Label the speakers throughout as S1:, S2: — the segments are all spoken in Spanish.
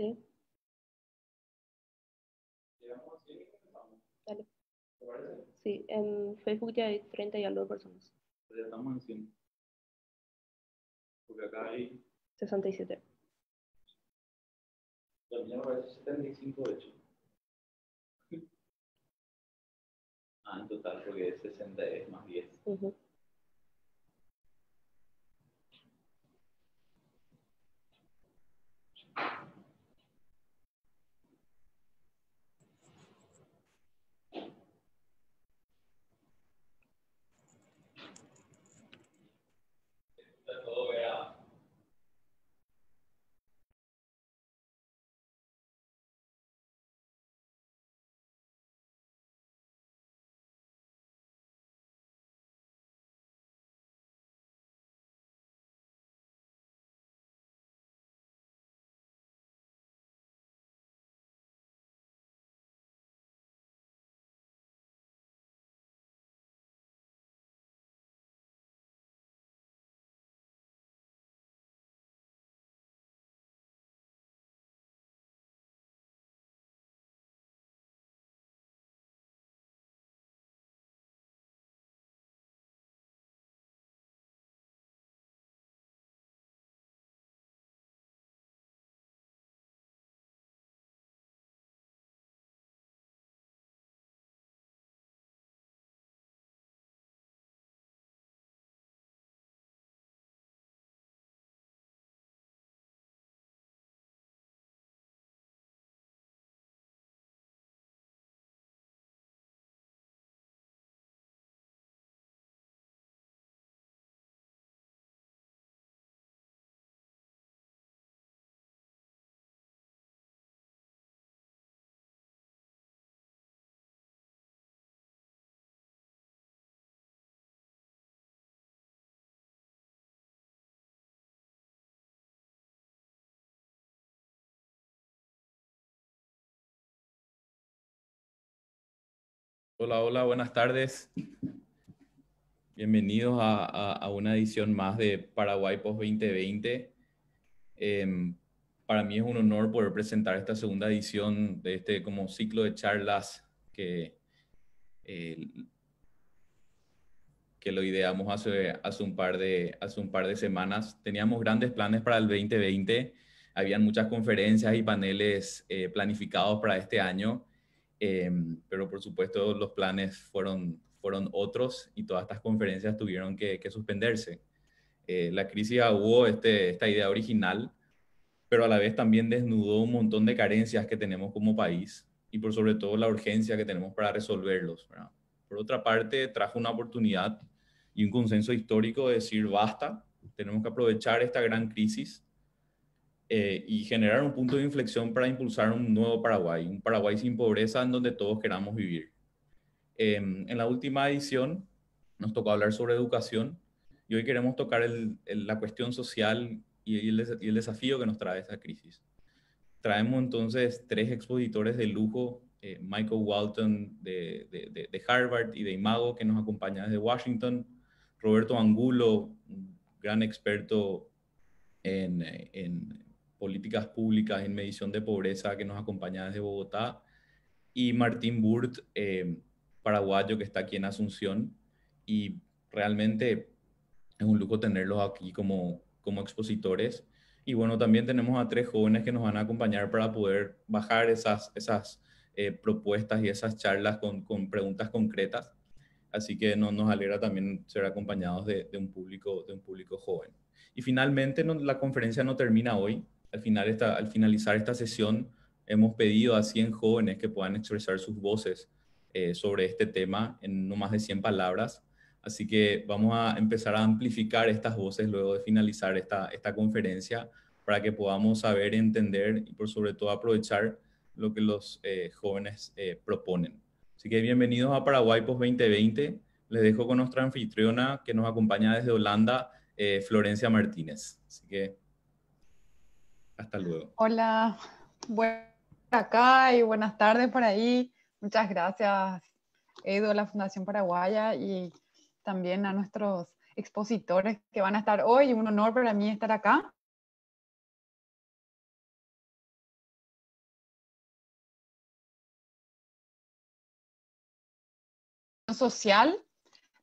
S1: Sí. Dale. Sí, en Facebook ya hay 30 y algo de personas. Pues ya estamos en 100. Porque acá hay... 67. También mía parece 75, de hecho. Ah, en total, porque 60 es más 10. Uh Hola, hola, buenas tardes. Bienvenidos a, una edición más de
S2: Paraguay Post 2020. Em, para mí es un honor poder presentar esta segunda edición de este como ciclo de charlas que, eh, que lo ideamos hace, hace, un par de, hace un par de semanas. Teníamos grandes planes para el 2020, habían muchas conferencias y paneles eh, planificados para este año Em, pero por supuesto los planes fueron, fueron otros y todas estas conferencias tuvieron que, suspenderse. Eh, la crisis hubo este, esta idea original, pero a la vez también desnudó un montón de carencias que tenemos como país y por sobre todo la urgencia que tenemos para resolverlos. Por otra parte, trajo una oportunidad y un consenso histórico de decir basta, tenemos que aprovechar esta gran crisis eh, y generar un punto de inflexión para impulsar un nuevo Paraguay, un Paraguay sin pobreza en donde todos queramos vivir. Em, en la última edición nos tocó hablar sobre educación y hoy queremos tocar la cuestión social y el, desafío que nos trae esta crisis. Traemos entonces tres expositores de lujo eh, Michael Walton de, Harvard y de Imago, que nos acompaña desde Washington, Roberto Angulo, un gran experto en políticas públicas en medición de pobreza que nos acompaña desde Bogotá, y Martín Burt, eh, paraguayo que está aquí en Asunción, y realmente es un lujo tenerlos aquí como, como expositores. Y bueno, también tenemos a tres jóvenes que nos van a acompañar para poder bajar esas, esas eh, propuestas y esas charlas con, con, preguntas concretas. Así que no, nos alegra también ser acompañados de, un, público, de un público joven. Y finalmente la conferencia no termina hoy, al, finalizar esta sesión hemos pedido a 100 jóvenes que puedan expresar sus voces eh, sobre este tema en no más de 100 palabras. Así que vamos a empezar a amplificar estas voces luego de finalizar esta, conferencia para que podamos saber, entender y por sobre todo aprovechar lo que los eh, jóvenes eh, proponen. Así que bienvenidos a Paraguay Post 2020. Les dejo con nuestra anfitriona que nos acompaña desde Holanda, Florencia Martínez. Así que hasta luego.
S3: Hola, buenas acá y buenas tardes por ahí. Muchas gracias, Edu, a la Fundación Paraguaya y también a nuestros expositores que van a estar hoy. Un
S1: honor para mí estar acá. social,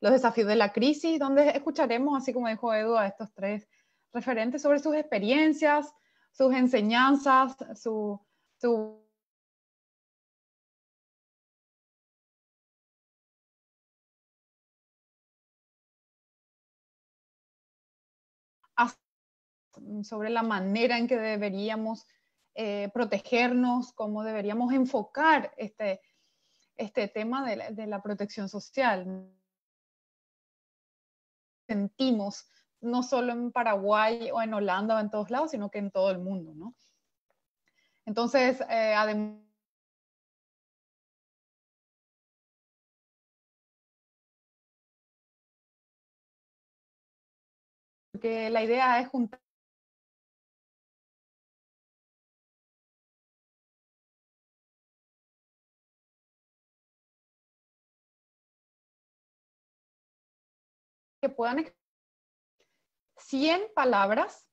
S1: los desafíos de la crisis, donde escucharemos, así como dijo Edu, a estos tres referentes sobre sus experiencias, sus enseñanzas, su, sobre la manera en que deberíamos eh, protegernos,
S3: cómo deberíamos enfocar este, este tema de la, de la protección social. Sentimos no solo en
S1: Paraguay o en Holanda o en todos lados, sino que en todo el mundo, ¿no? Entonces, eh, además... porque la idea es juntar que puedan 100
S3: palabras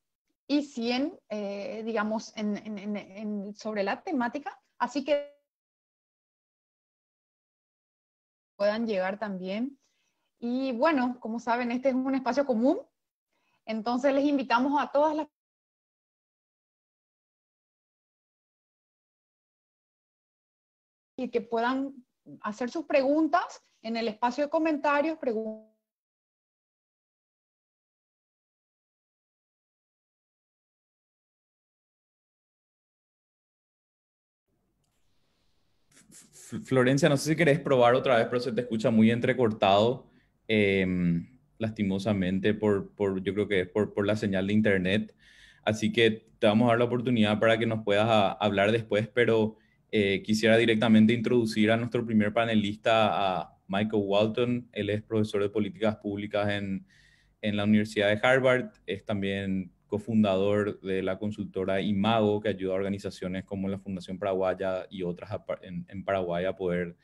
S3: y 100, eh, digamos, sobre la temática, así que puedan llegar
S1: también. Y bueno, como saben, este es un espacio común, entonces les invitamos a todas las y que puedan hacer sus preguntas en el espacio de comentarios, preguntas Florencia, no sé si querés probar otra vez, pero se te escucha muy
S2: entrecortado, em, lastimosamente, por, por, yo creo que es por, por la señal de internet. Así que te vamos a dar la oportunidad para que nos puedas ah, hablar después, pero eh, quisiera directamente introducir a nuestro primer panelista, a Michael Walton. Él es profesor de políticas públicas en, en la Universidad de Harvard, es también cofundador de la consultora Imago, que ayuda a organizaciones como la Fundación Paraguaya y otras en, Paraguay a poder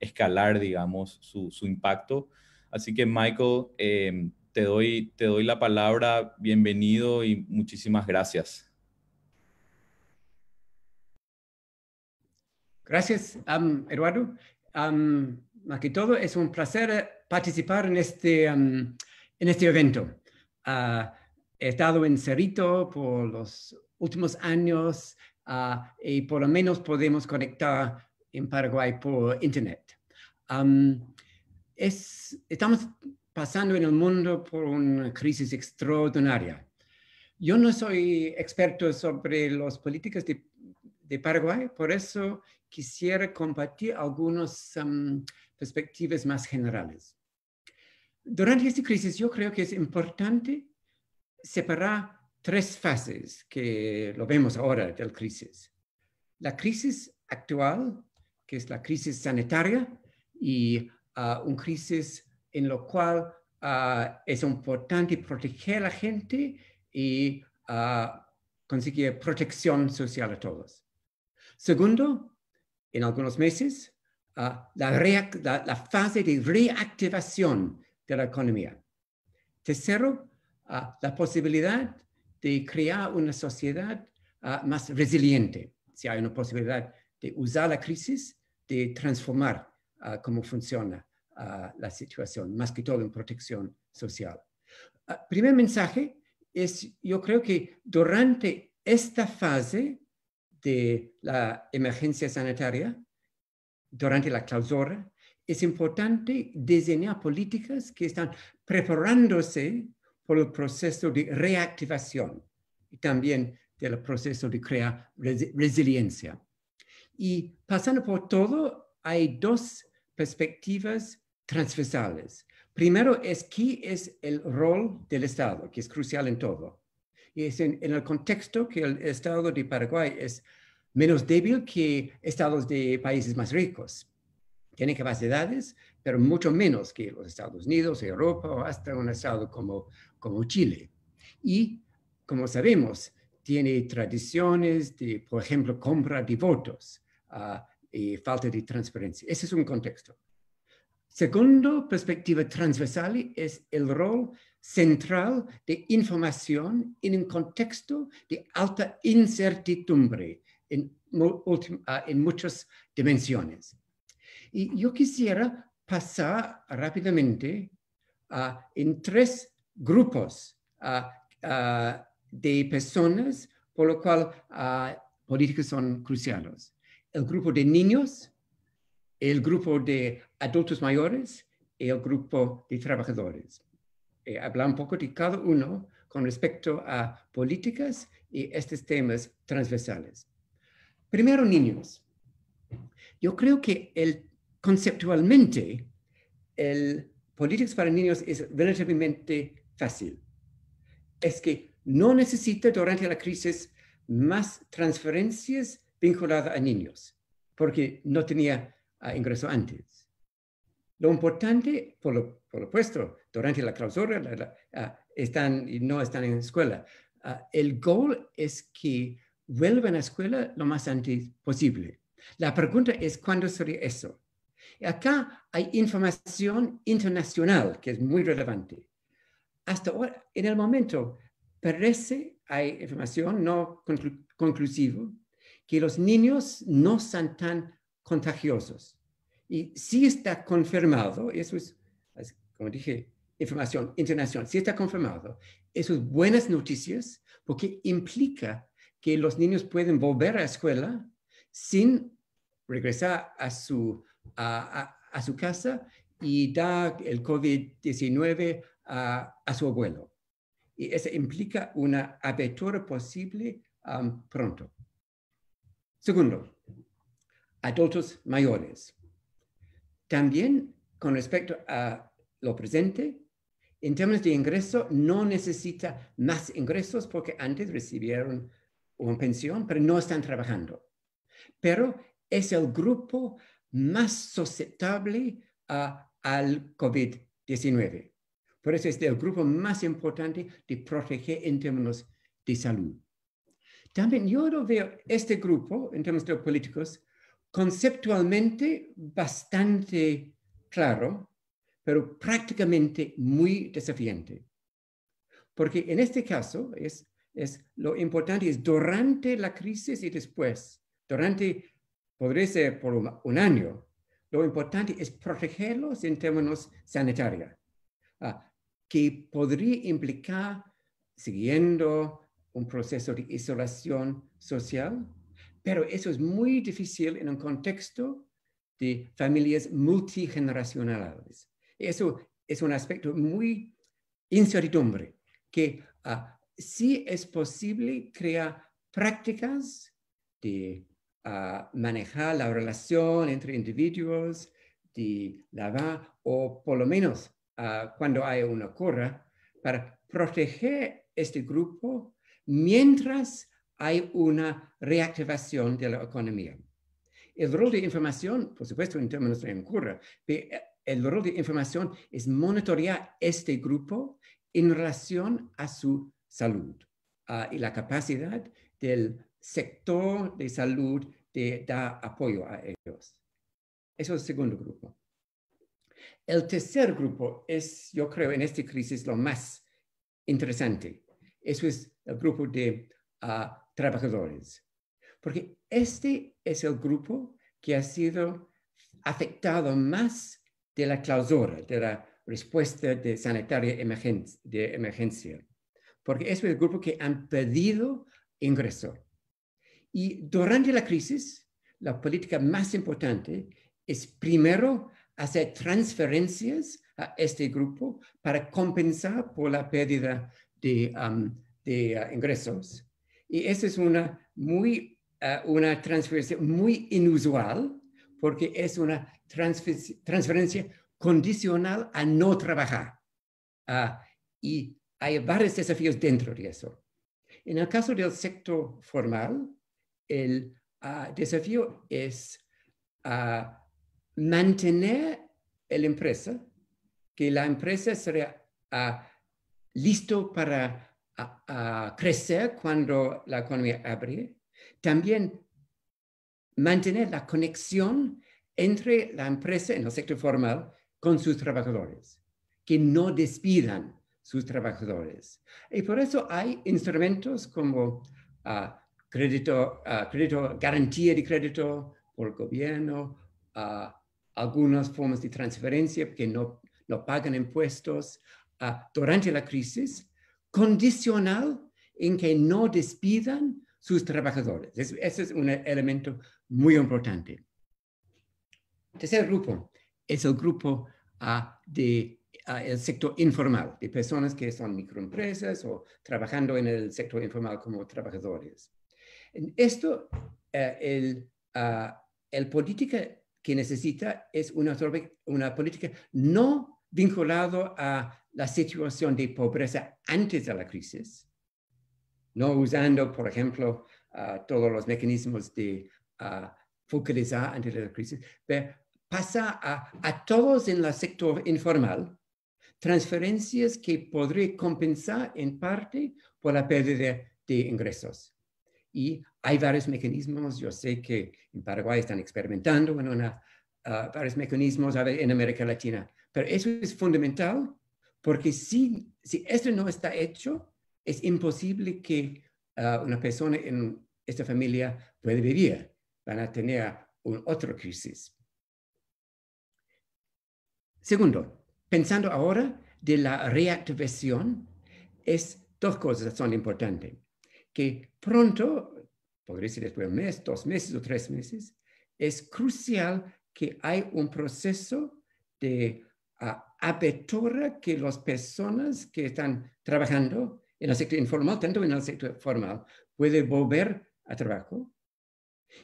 S2: escalar, digamos, su, impacto. Así que, Michael, em, te, doy, te doy la palabra, bienvenido y muchísimas gracias.
S4: Gracias, Eduardo. más que todo, es un placer participar en este, en este evento. Ah, he estado en Cerrito por los últimos años ah, y por lo menos podemos conectar en Paraguay por Internet. estamos pasando en el mundo por una crisis extraordinaria. Yo no soy experto sobre las políticas de, Paraguay, por eso quisiera compartir algunas perspectivas más generales. Durante esta crisis yo creo que es importante separar tres fases que lo vemos ahora del crisis. La crisis actual, que es la crisis sanitaria y ah, una crisis en la cual ah, es importante proteger a la gente y ah, conseguir protección social a todos. Segundo, en algunos meses, la fase de reactivación de la economía. Tercero, Ah, la posibilidad de crear una sociedad ah, más resiliente, si hay una posibilidad de usar la crisis, de transformar ah, cómo funciona la situación, más que todo en protección social. primer mensaje es, yo creo que durante esta fase de la emergencia sanitaria, durante la clausura, es importante diseñar políticas que están preparándose por el proceso de reactivación y también del proceso de crear resiliencia. Y pasando por todo, hay dos perspectivas transversales. Primero es qué es el rol del Estado, que es crucial en todo. Y es en el contexto que el Estado de Paraguay es menos débil que estados de países más ricos. Tiene capacidades, pero mucho menos que los Estados Unidos, Europa o hasta un estado como, como Chile. Y, como sabemos, tiene tradiciones de, por ejemplo, compra de votos ah, y falta de transparencia. Ese es un contexto. Segundo, perspectiva transversal es el rol central de información en un contexto de alta incertidumbre en, ah, en muchas dimensiones. Y yo quisiera pasar rápidamente ah, en tres grupos ah, ah, de personas, por lo cual políticas son cruciales. El grupo de niños, el grupo de adultos mayores y el grupo de trabajadores. Eh, hablar un poco de cada uno con respecto a políticas y estos temas transversales. Primero, niños. Yo creo que el conceptualmente, el politics para Niños es relativamente fácil. Es que no necesita durante la crisis más transferencias vinculadas a niños, porque no tenía ah, ingreso antes. Lo importante, por lo, por puesto, durante la clausura ah, están, no están en escuela. Ah, el goal es que vuelvan a escuela lo más antes posible. La pregunta es cuándo sería eso. Acá hay información internacional que es muy relevante. Hasta ahora, en el momento, parece, hay información no conclusiva, que los niños no son tan contagiosos. Y si está confirmado, eso es, como dije, información internacional, si está confirmado, eso es buenas noticias porque implica que los niños pueden volver a la escuela sin regresar a su a, su casa y da el COVID-19 a, su abuelo. Y eso implica una apertura posible um, pronto. Segundo, adultos mayores. También con respecto a lo presente, en términos de ingreso, no necesita más ingresos porque antes recibieron una pensión, pero no están trabajando. Pero es el grupo más susceptible al COVID-19. Por eso este es el grupo más importante de proteger en términos de salud. También yo veo este grupo, en términos de políticos, conceptualmente bastante claro, pero prácticamente muy desafiante. Porque en este caso es, es lo importante es durante la crisis y después, durante podría ser por un, año. Lo importante es protegerlos en términos sanitarios, ah, que podría implicar, siguiendo un proceso de isolación social, pero eso es muy difícil en un contexto de familias multigeneracionales. Eso es un aspecto muy incertidumbre, que si ah, sí es posible crear prácticas de a manejar la relación entre individuos de VA o por lo menos cuando hay una corra para proteger este grupo mientras hay una reactivación de la economía. El rol de información, por supuesto, en términos de encurra, el rol de información es monitorear este grupo en relación a su salud ah, y la capacidad del sector de salud de dar apoyo a ellos. Eso es el segundo grupo. El tercer grupo es, yo creo, en esta crisis lo más interesante. Eso es el grupo de ah, trabajadores. Porque este es el grupo que ha sido afectado más de la clausura, de la respuesta sanitaria de emergencia. Porque es el grupo que han pedido ingreso y durante la crisis, la política más importante es primero hacer transferencias a este grupo para compensar por la pérdida de, um, uh, ingresos. Y esa es una, muy, uh, una transferencia muy inusual porque es una transferencia condicional a no trabajar. Ah, y hay varios desafíos dentro de eso. En el caso del sector formal, el ah, desafío es ah, mantener la empresa, que la empresa sea lista ah, listo para crecer cuando la economía abre. También mantener la conexión entre la empresa en el sector formal con sus trabajadores, que no despidan sus trabajadores. Y por eso hay instrumentos como Ah, crédito, garantía de crédito por el gobierno, ah, algunas formas de transferencia que no, no pagan impuestos ah, durante la crisis, condicional en que no despidan sus trabajadores. ese es un elemento muy importante. Tercer grupo es el grupo del de, sector informal, de personas que son microempresas o trabajando en el sector informal como trabajadores. En esto, eh, la ah, el, política que necesita es una, política no vinculada a la situación de pobreza antes de la crisis, no usando, por ejemplo, ah, todos los mecanismos de ah, focalizar antes de la crisis, pero pasa a, todos en el sector informal transferencias que podré compensar en parte por la pérdida de ingresos. Y hay varios mecanismos, yo sé que en Paraguay están experimentando ah, varios mecanismos en América Latina, pero eso es fundamental porque si, si esto no está hecho, es imposible que ah, una persona en esta familia pueda vivir. Van a tener otra crisis. Segundo, pensando ahora de la reactivación, es dos cosas son importantes que pronto, podría ser después de un mes, dos meses o tres meses, es crucial que hay un proceso de ah, apertura que las personas que están trabajando en el sector informal, tanto en el sector formal, pueden volver a trabajo.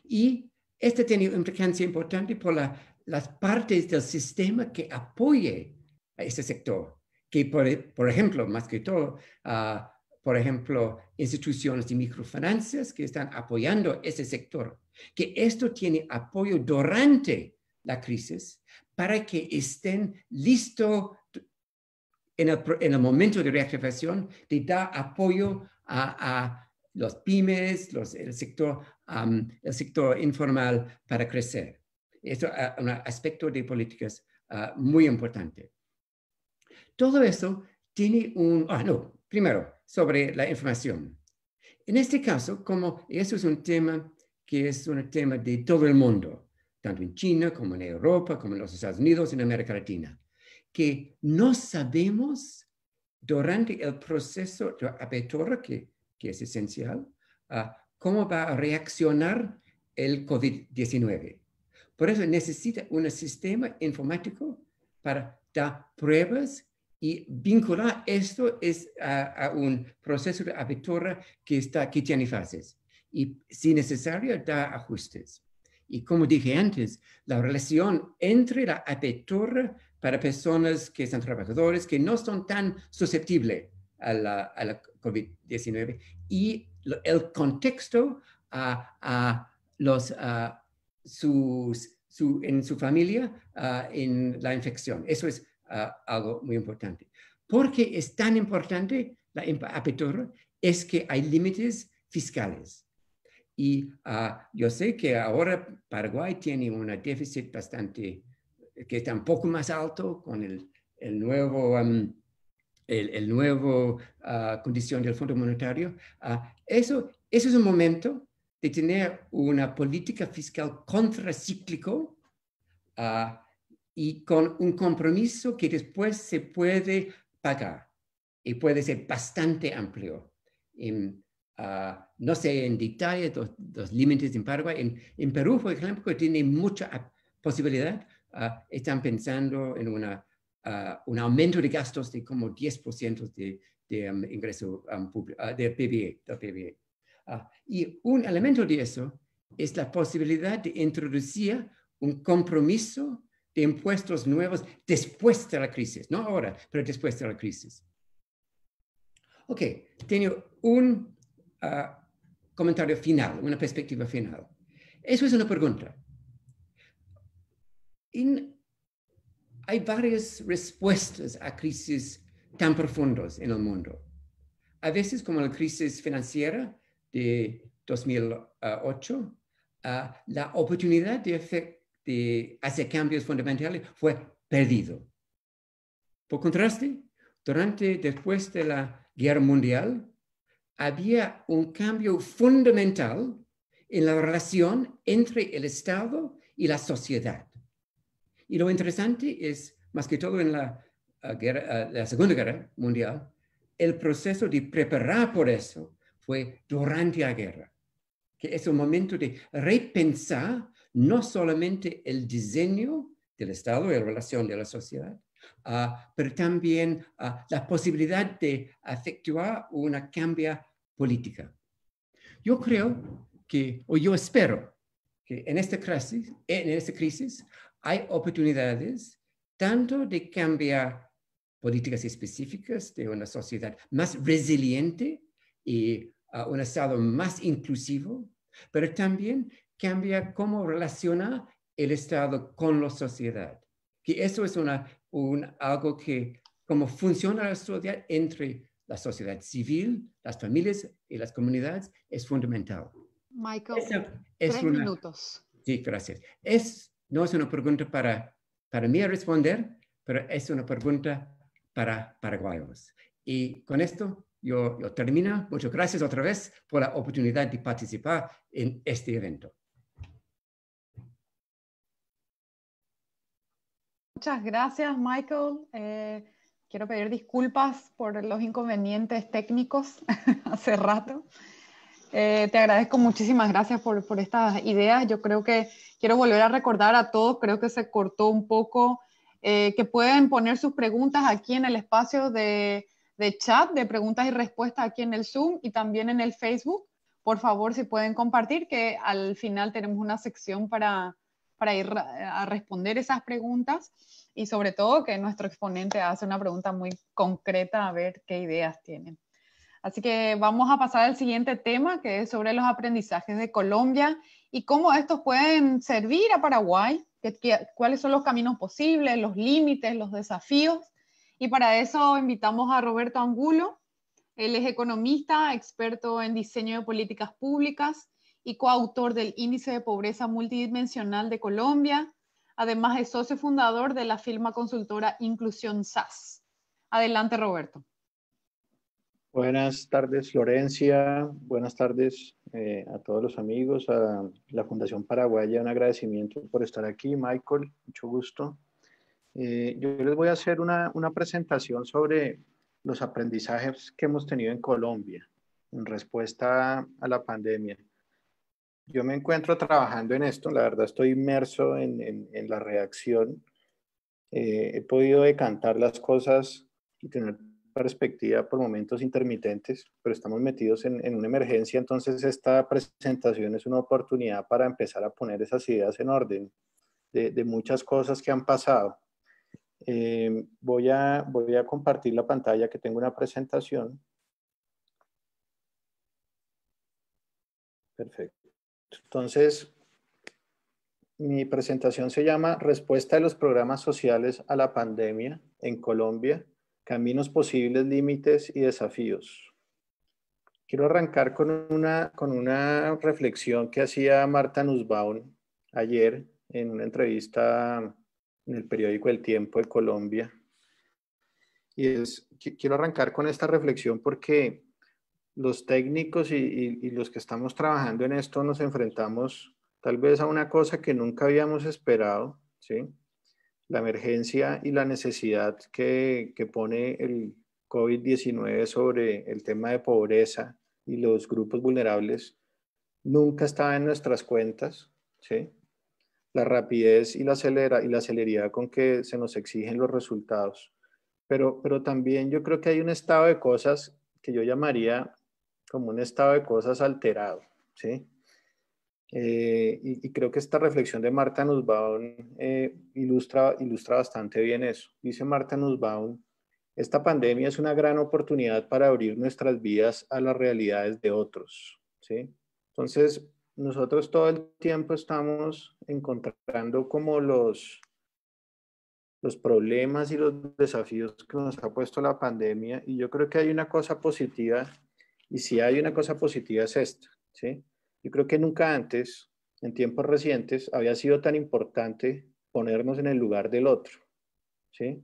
S4: Y este tiene una implicancia importante por las partes del sistema que apoye a este sector, que por, ejemplo, más que todo, ah, por ejemplo, instituciones de microfinanzas que están apoyando ese sector, que esto tiene apoyo durante la crisis para que estén listos en el, momento de reactivación de dar apoyo a, los pymes, el, sector, el sector informal para crecer. Esto es ah, un aspecto de políticas ah, muy importante. Todo eso tiene un... Ah, no, Primero, sobre la información. En este caso, como eso es un tema que es un tema de todo el mundo, tanto en China como en Europa, como en los Estados Unidos, en América Latina, que no sabemos durante el proceso de apertura, que, es esencial, ah, cómo va a reaccionar el COVID-19. Por eso necesita un sistema informático para dar pruebas y vincular esto es a, un proceso de apertura que, está, que tiene fases y, si necesario, da ajustes. Y como dije antes, la relación entre la apertura para personas que son trabajadores, que no son tan susceptibles a la, COVID-19 y el contexto a, a los, a sus, su, en su familia, en la infección. Eso es algo muy importante. ¿Por qué es tan importante la apertura? Es que hay límites fiscales. Y ah, yo sé que ahora Paraguay tiene un déficit bastante, que está un poco más alto con el, el nuevo, um, el, nuevo ah, condición del Fondo Monetario. Ah, eso, eso es un momento de tener una política fiscal contracíclico y con un compromiso que después se puede pagar y puede ser bastante amplio. Ah, no sé en detalle los, límites en Paraguay. En, Perú, por ejemplo, tiene mucha posibilidad. Ah, están pensando en una, ah, un aumento de gastos de como 10% de, de um, ingreso um, público, de e, De PBE. y un elemento de eso es la posibilidad de introducir un compromiso de impuestos nuevos después de la crisis, no ahora, pero después de la crisis. Ok, tengo un ah, comentario final, una perspectiva final. Eso es una pregunta. hay varias respuestas a crisis tan profundas en el mundo. A veces, como la crisis financiera de 2008, ah, la oportunidad de de, este, hacia cambios fundamentales fue perdido. Por contraste, durante, después de la guerra mundial, había un cambio fundamental en la relación entre el Estado y la sociedad. Y lo interesante es, más que todo en la, ah, ah, la Segunda Guerra Mundial, el proceso de preparar por eso fue durante la guerra, que es un momento de repensar no solamente el diseño del Estado y la relación de la sociedad, ah, pero también ah, la posibilidad de efectuar una cambia política. Yo creo que, o yo espero, que en esta crisis, en esta crisis hay oportunidades tanto de cambiar políticas específicas de una sociedad más resiliente y ah, un Estado más inclusivo, pero también cambia cómo relaciona el Estado con la sociedad. Que eso es una, un, algo que, cómo funciona la sociedad entre la sociedad civil, las familias y las comunidades, es fundamental.
S3: Michael, tres minutos.
S4: Sí, gracias. Es, no es una pregunta para, para mí responder, pero es una pregunta para paraguayos. Y con esto yo, yo termino. Muchas gracias otra vez por la oportunidad de participar en este evento.
S3: Muchas gracias, Michael. Eh, quiero pedir disculpas por los inconvenientes técnicos hace rato. Eh, te agradezco muchísimas gracias por, estas ideas. Yo creo que quiero volver a recordar a todos, creo que se cortó un poco, eh, que pueden poner sus preguntas aquí en el espacio de chat, de preguntas y respuestas aquí en el Zoom y también en el Facebook. Por favor, si pueden compartir, que al final tenemos una sección para, para ir eh, a responder esas preguntas y sobre todo que nuestro exponente hace una pregunta muy concreta a ver qué ideas tienen. Así que vamos a pasar al siguiente tema que es sobre los aprendizajes de Colombia y cómo estos pueden servir a Paraguay, cuáles son los caminos posibles, los límites, los desafíos. Y para eso invitamos a Roberto Angulo. Él es economista, experto en diseño de políticas públicas y coautor del Índice de Pobreza Multidimensional de Colombia. Además, es socio fundador de la firma consultora Inclusión SAS. Adelante, Roberto.
S5: Buenas tardes, Florencia. Buenas tardes eh, a todos los amigos, a la Fundación Paraguaya. Un agradecimiento por estar aquí, Michael. Mucho gusto. Eh, yo les voy a hacer una presentación sobre los aprendizajes que hemos tenido en Colombia en respuesta a la pandemia yo me encuentro trabajando en esto, la verdad estoy inmerso en, la reacción. Eh, he podido decantar las cosas y tener perspectiva por momentos intermitentes, pero estamos metidos en, una emergencia, entonces esta presentación es una oportunidad para empezar a poner esas ideas en orden de, muchas cosas que han pasado. Eh, voy, a, voy a compartir la pantalla que tengo una presentación. Perfecto. Entonces, mi presentación se llama Respuesta de los programas sociales a la pandemia en Colombia, caminos posibles, límites y desafíos. Quiero arrancar con una, con una reflexión que hacía Marta Nussbaum ayer en una entrevista en el periódico El Tiempo de Colombia. Y es, quiero arrancar con esta reflexión porque los técnicos y, los que estamos trabajando en esto nos enfrentamos tal vez a una cosa que nunca habíamos esperado, ¿sí? La emergencia y la necesidad que, que pone el COVID-19 sobre el tema de pobreza y los grupos vulnerables nunca estaba en nuestras cuentas, ¿sí? La rapidez y la, acelera y la celeridad con que se nos exigen los resultados. Pero, pero también yo creo que hay un estado de cosas que yo llamaría como un estado de cosas alterado, ¿sí? Eh, y, creo que esta reflexión de Marta Nussbaum eh, ilustra, ilustra bastante bien eso. Dice Marta Nussbaum, esta pandemia es una gran oportunidad para abrir nuestras vidas a las realidades de otros, ¿sí? Entonces, nosotros todo el tiempo estamos encontrando como los, los problemas y los desafíos que nos ha puesto la pandemia. Y yo creo que hay una cosa positiva y si hay una cosa positiva es esta, ¿sí? Yo creo que nunca antes, en tiempos recientes, había sido tan importante ponernos en el lugar del otro, ¿sí?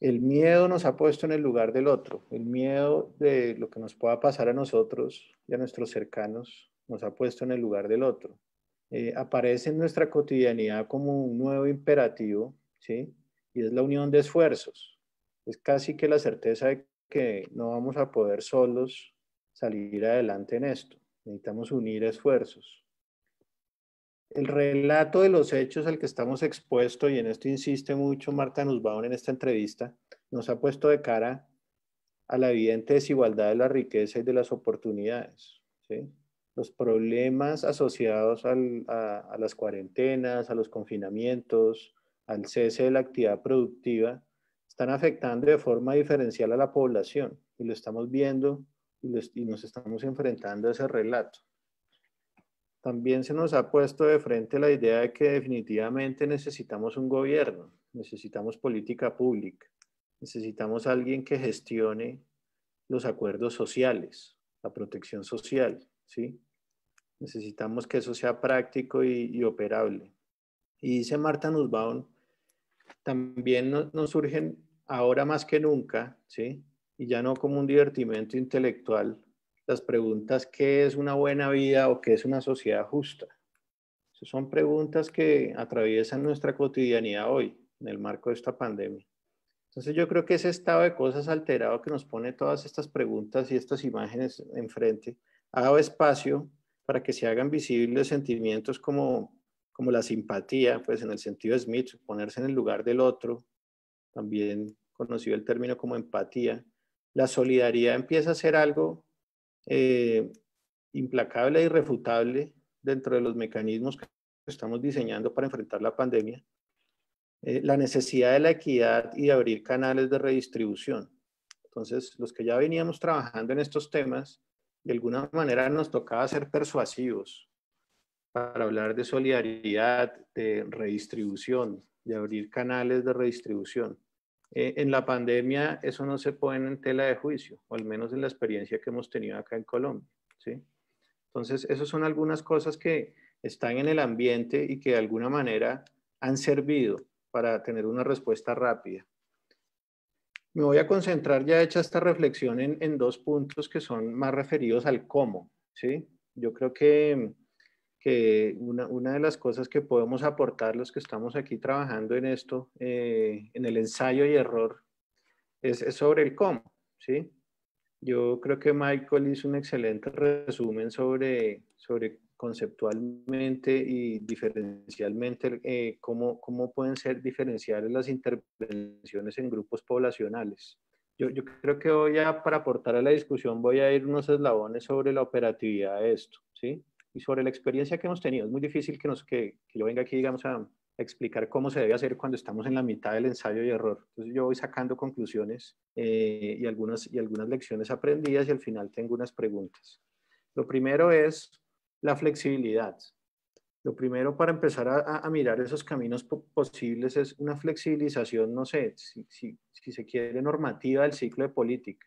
S5: El miedo nos ha puesto en el lugar del otro, el miedo de lo que nos pueda pasar a nosotros y a nuestros cercanos nos ha puesto en el lugar del otro. Eh, aparece en nuestra cotidianidad como un nuevo imperativo, ¿sí? Y es la unión de esfuerzos. Es casi que la certeza de que no vamos a poder solos salir adelante en esto. Necesitamos unir esfuerzos. El relato de los hechos al que estamos expuestos, y en esto insiste mucho Marta Nussbaum en esta entrevista, nos ha puesto de cara a la evidente desigualdad de la riqueza y de las oportunidades. Los problemas asociados a las cuarentenas, a los confinamientos, al cese de la actividad productiva, están afectando de forma diferencial a la población y lo estamos viendo y, nos estamos enfrentando a ese relato. También se nos ha puesto de frente la idea de que definitivamente necesitamos un gobierno, necesitamos política pública, necesitamos alguien que gestione los acuerdos sociales, la protección social, ¿sí? Necesitamos que eso sea práctico y, operable. Y dice Marta Nussbaum también nos surgen ahora más que nunca, ¿sí? Y ya no como un divertimento intelectual, las preguntas qué es una buena vida o qué es una sociedad justa. son preguntas que atraviesan nuestra cotidianidad hoy en el marco de esta pandemia. Entonces yo creo que ese estado de cosas alterado que nos pone todas estas preguntas y estas imágenes enfrente ha dado espacio para que se hagan visibles sentimientos como como la simpatía, pues en el sentido de Smith, ponerse en el lugar del otro, también conocido el término como empatía, la solidaridad empieza a ser algo eh, implacable e irrefutable dentro de los mecanismos que estamos diseñando para enfrentar la pandemia, eh, la necesidad de la equidad y de abrir canales de redistribución. Entonces, los que ya veníamos trabajando en estos temas, de alguna manera nos tocaba ser persuasivos, para hablar de solidaridad, de redistribución, de abrir canales de redistribución. Eh, en la pandemia eso no se pone en tela de juicio, o al menos en la experiencia que hemos tenido acá en Colombia. Entonces, esas son algunas cosas que están en el ambiente y que de alguna manera han servido para tener una respuesta rápida. Me voy a concentrar ya hecha esta reflexión en, en dos puntos que son más referidos al cómo. ¿sí? Yo creo que que una, una, de las cosas que podemos aportar los que estamos aquí trabajando en esto, eh, en el ensayo y error, es, sobre el cómo, ¿sí? Yo creo que Michael hizo un excelente resumen sobre, sobre conceptualmente y diferencialmente eh, cómo, cómo, pueden ser diferenciales las intervenciones en grupos poblacionales. Yo, yo creo que hoy a, para aportar a la discusión, voy a ir unos eslabones sobre la operatividad de esto, ¿sí? y sobre la experiencia que hemos tenido. Es muy difícil que, nos, que, que yo venga aquí, digamos, a, explicar cómo se debe hacer cuando estamos en la mitad del ensayo y error. Entonces yo voy sacando conclusiones eh, y, algunas, y algunas lecciones aprendidas y al final tengo unas preguntas. Lo primero es la flexibilidad. Lo primero para empezar a, mirar esos caminos posibles es una flexibilización, no sé, si, si se quiere, normativa del ciclo de política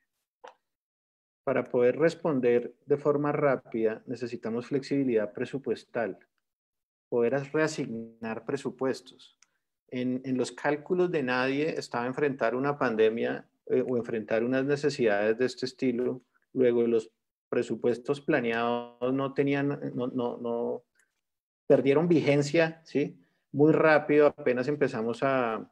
S5: para poder responder de forma rápida, necesitamos flexibilidad presupuestal, poder reasignar presupuestos. En, los cálculos de nadie estaba enfrentar una pandemia eh, o enfrentar unas necesidades de este estilo. Luego los presupuestos planeados no tenían, no, no, perdieron vigencia, ¿sí? Muy rápido, apenas empezamos a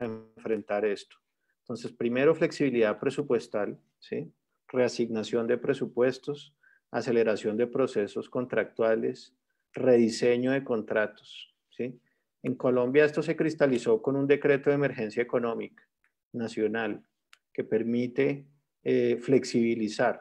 S5: enfrentar esto. Entonces, primero flexibilidad presupuestal, ¿sí? reasignación de presupuestos, aceleración de procesos contractuales, rediseño de contratos. ¿sí? En Colombia esto se cristalizó con un decreto de emergencia económica nacional que permite eh, flexibilizar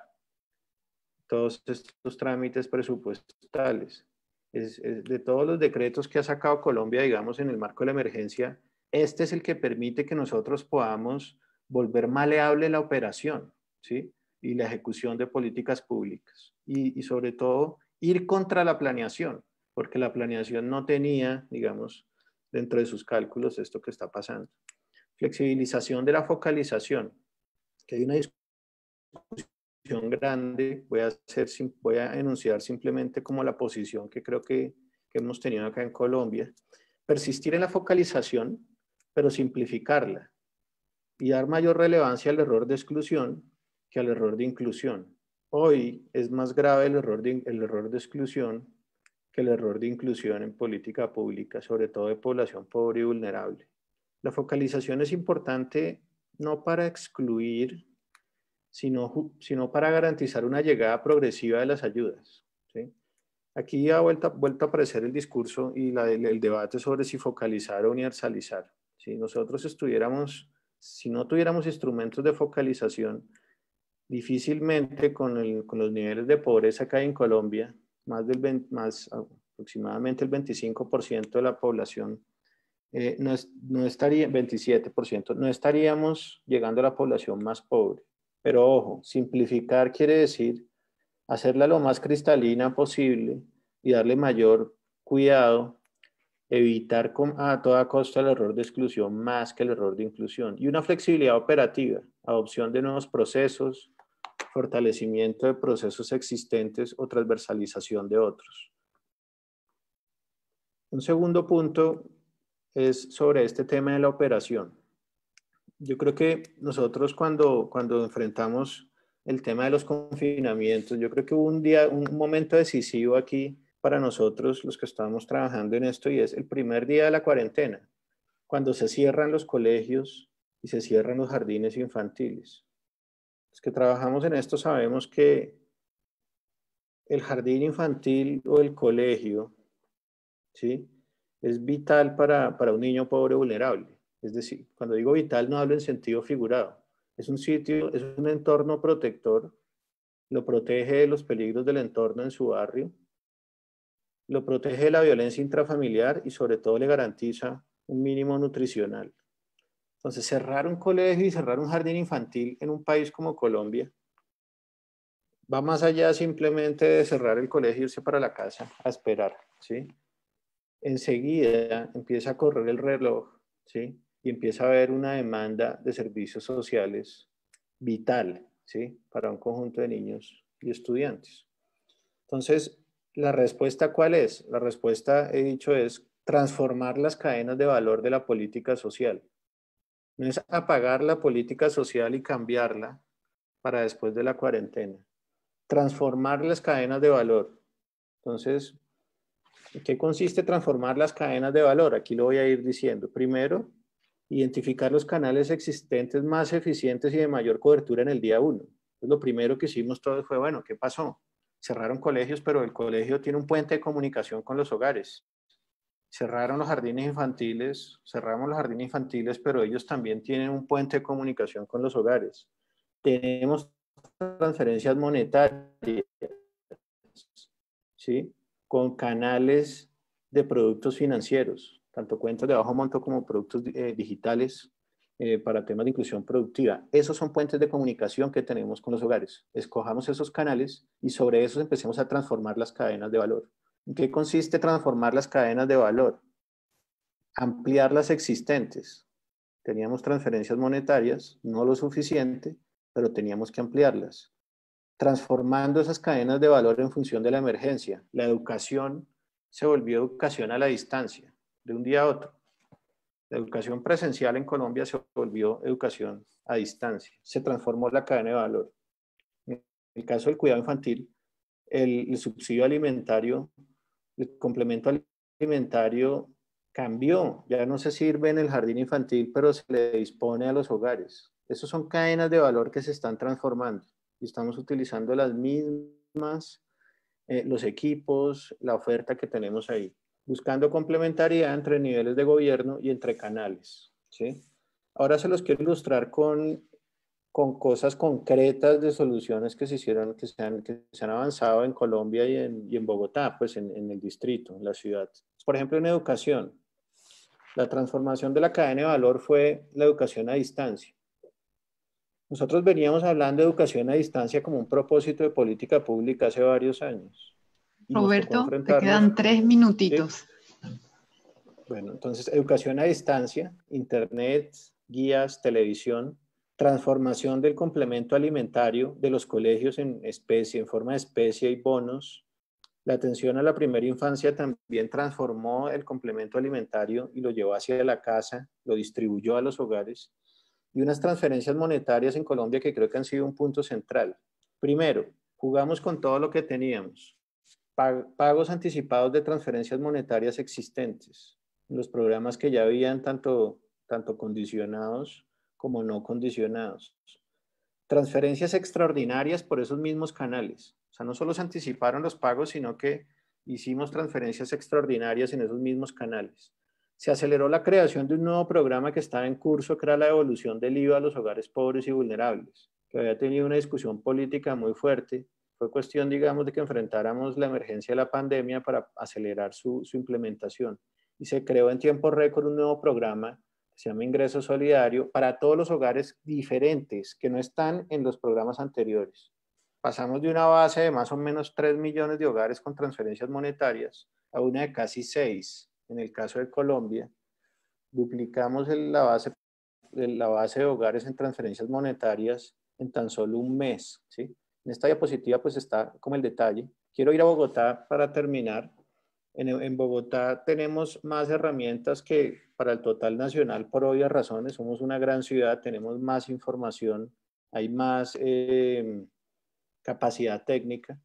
S5: todos estos trámites presupuestales. de todos los decretos que ha sacado Colombia, digamos, en el marco de la emergencia, este es el que permite que nosotros podamos volver maleable la operación, ¿sí? y la ejecución de políticas públicas. Y, sobre todo, ir contra la planeación, porque la planeación no tenía, digamos, dentro de sus cálculos esto que está pasando. Flexibilización de la focalización, que hay una discusión grande, voy a, hacer, voy a enunciar simplemente como la posición que creo que, que hemos tenido acá en Colombia. Persistir en la focalización, pero simplificarla y dar mayor relevancia al error de exclusión que al error de inclusión. Hoy es más grave el error de, el error de exclusión que el error de inclusión en política pública, sobre todo de población pobre y vulnerable. La focalización es importante no para excluir, sino, sino para garantizar una llegada progresiva de las ayudas. ¿sí? Aquí ha vuelto, vuelto, a aparecer el discurso y la, el, el, debate sobre si focalizar o universalizar. Si nosotros estuviéramos, si no tuviéramos instrumentos de focalización, difícilmente con, el, con, los niveles de pobreza acá en Colombia, más del más, aproximadamente el 25% de la población, eh, no, no, estaría, 27%, no estaríamos llegando a la población más pobre. Pero ojo, simplificar quiere decir hacerla lo más cristalina posible y darle mayor cuidado, evitar con, a toda costa el error de exclusión más que el error de inclusión y una flexibilidad operativa, adopción de nuevos procesos, fortalecimiento de procesos existentes o transversalización de otros. Un segundo punto es sobre este tema de la operación. Yo creo que nosotros cuando, cuando enfrentamos el tema de los confinamientos, yo creo que hubo un, día, un momento decisivo aquí para nosotros los que estamos trabajando en esto y es el primer día de la cuarentena, cuando se cierran los colegios y se cierran los jardines infantiles los que trabajamos en esto sabemos que el jardín infantil o el colegio, ¿sí? Es vital para, para un niño pobre vulnerable. Es decir, cuando digo vital no hablo en sentido figurado. Es un sitio, es un entorno protector, lo protege de los peligros del entorno en su barrio, lo protege de la violencia intrafamiliar y sobre todo le garantiza un mínimo nutricional. Entonces, cerrar un colegio y cerrar un jardín infantil en un país como Colombia va más allá simplemente de cerrar el colegio y e irse para la casa a esperar, ¿sí? Enseguida empieza a correr el reloj, ¿sí? Y empieza a haber una demanda de servicios sociales vital, ¿sí? Para un conjunto de niños y estudiantes. Entonces, ¿la respuesta cuál es? La respuesta, he dicho, es transformar las cadenas de valor de la política social es apagar la política social y cambiarla para después de la cuarentena, transformar las cadenas de valor. Entonces, qué consiste transformar las cadenas de valor? Aquí lo voy a ir diciendo. Primero, identificar los canales existentes más eficientes y de mayor cobertura en el día uno. lo primero que hicimos todos fue, bueno, ¿qué pasó? Cerraron colegios, pero el colegio tiene un puente de comunicación con los hogares cerraron los jardines infantiles, cerramos los jardines infantiles, pero ellos también tienen un puente de comunicación con los hogares. Tenemos transferencias monetarias, ¿sí? Con canales de productos financieros, tanto cuentas de bajo monto como productos eh, digitales eh, para temas de inclusión productiva. Esos son puentes de comunicación que tenemos con los hogares. Escojamos esos canales y sobre esos empecemos a transformar las cadenas de valor. ¿En qué consiste transformar las cadenas de valor? Ampliar las existentes. Teníamos transferencias monetarias, no lo suficiente, pero teníamos que ampliarlas. Transformando esas cadenas de valor en función de la emergencia. La educación se volvió educación a la distancia, de un día a otro. La educación presencial en Colombia se volvió educación a distancia. Se transformó la cadena de valor. En el caso del cuidado infantil, el, el subsidio alimentario el complemento alimentario cambió, ya no se sirve en el jardín infantil, pero se le dispone a los hogares. Esas son cadenas de valor que se están transformando y estamos utilizando las mismas, eh, los equipos, la oferta que tenemos ahí, buscando complementariedad entre niveles de gobierno y entre canales. Ahora se los quiero ilustrar con con cosas concretas de soluciones que se hicieron, que se han, que se avanzado en Colombia y en, Bogotá, pues en, el distrito, en la ciudad. Por ejemplo, en educación, la transformación de la cadena de valor fue la educación a distancia. Nosotros veníamos hablando de educación a distancia como un propósito de política pública hace varios años. Roberto, te quedan
S3: tres minutitos.
S5: Bueno, entonces, educación a distancia, internet, guías, televisión, transformación del complemento alimentario de los colegios en especie, en forma de especie y bonos. La atención a la primera infancia también transformó el complemento alimentario y lo llevó hacia la casa, lo distribuyó a los hogares. Y unas transferencias monetarias en Colombia que creo que han sido un punto central. Primero, jugamos con todo lo que teníamos. Pagos anticipados de transferencias monetarias existentes, los programas que ya habían tanto, tanto condicionados como no condicionados. Transferencias extraordinarias por esos mismos canales. O sea, no solo se anticiparon los pagos, sino que hicimos transferencias extraordinarias en esos mismos canales. Se aceleró la creación de un nuevo programa que estaba en curso, que era la evolución del IVA a los hogares pobres y vulnerables, que había tenido una discusión política muy fuerte. Fue cuestión, digamos, de que enfrentáramos la emergencia de la pandemia para acelerar su, su implementación. Y se creó en tiempo récord un nuevo programa se llama ingreso solidario, para todos los hogares diferentes que no están en los programas anteriores. Pasamos de una base de más o menos 3 millones de hogares con transferencias monetarias a una de casi 6, en el caso de Colombia. Duplicamos la base, la base de hogares en transferencias monetarias en tan solo un mes. ¿sí? En esta diapositiva pues está como el detalle. Quiero ir a Bogotá para terminar en, Bogotá tenemos más herramientas que para el total nacional por obvias razones. Somos una gran ciudad, tenemos más información, hay más em, capacidad técnica.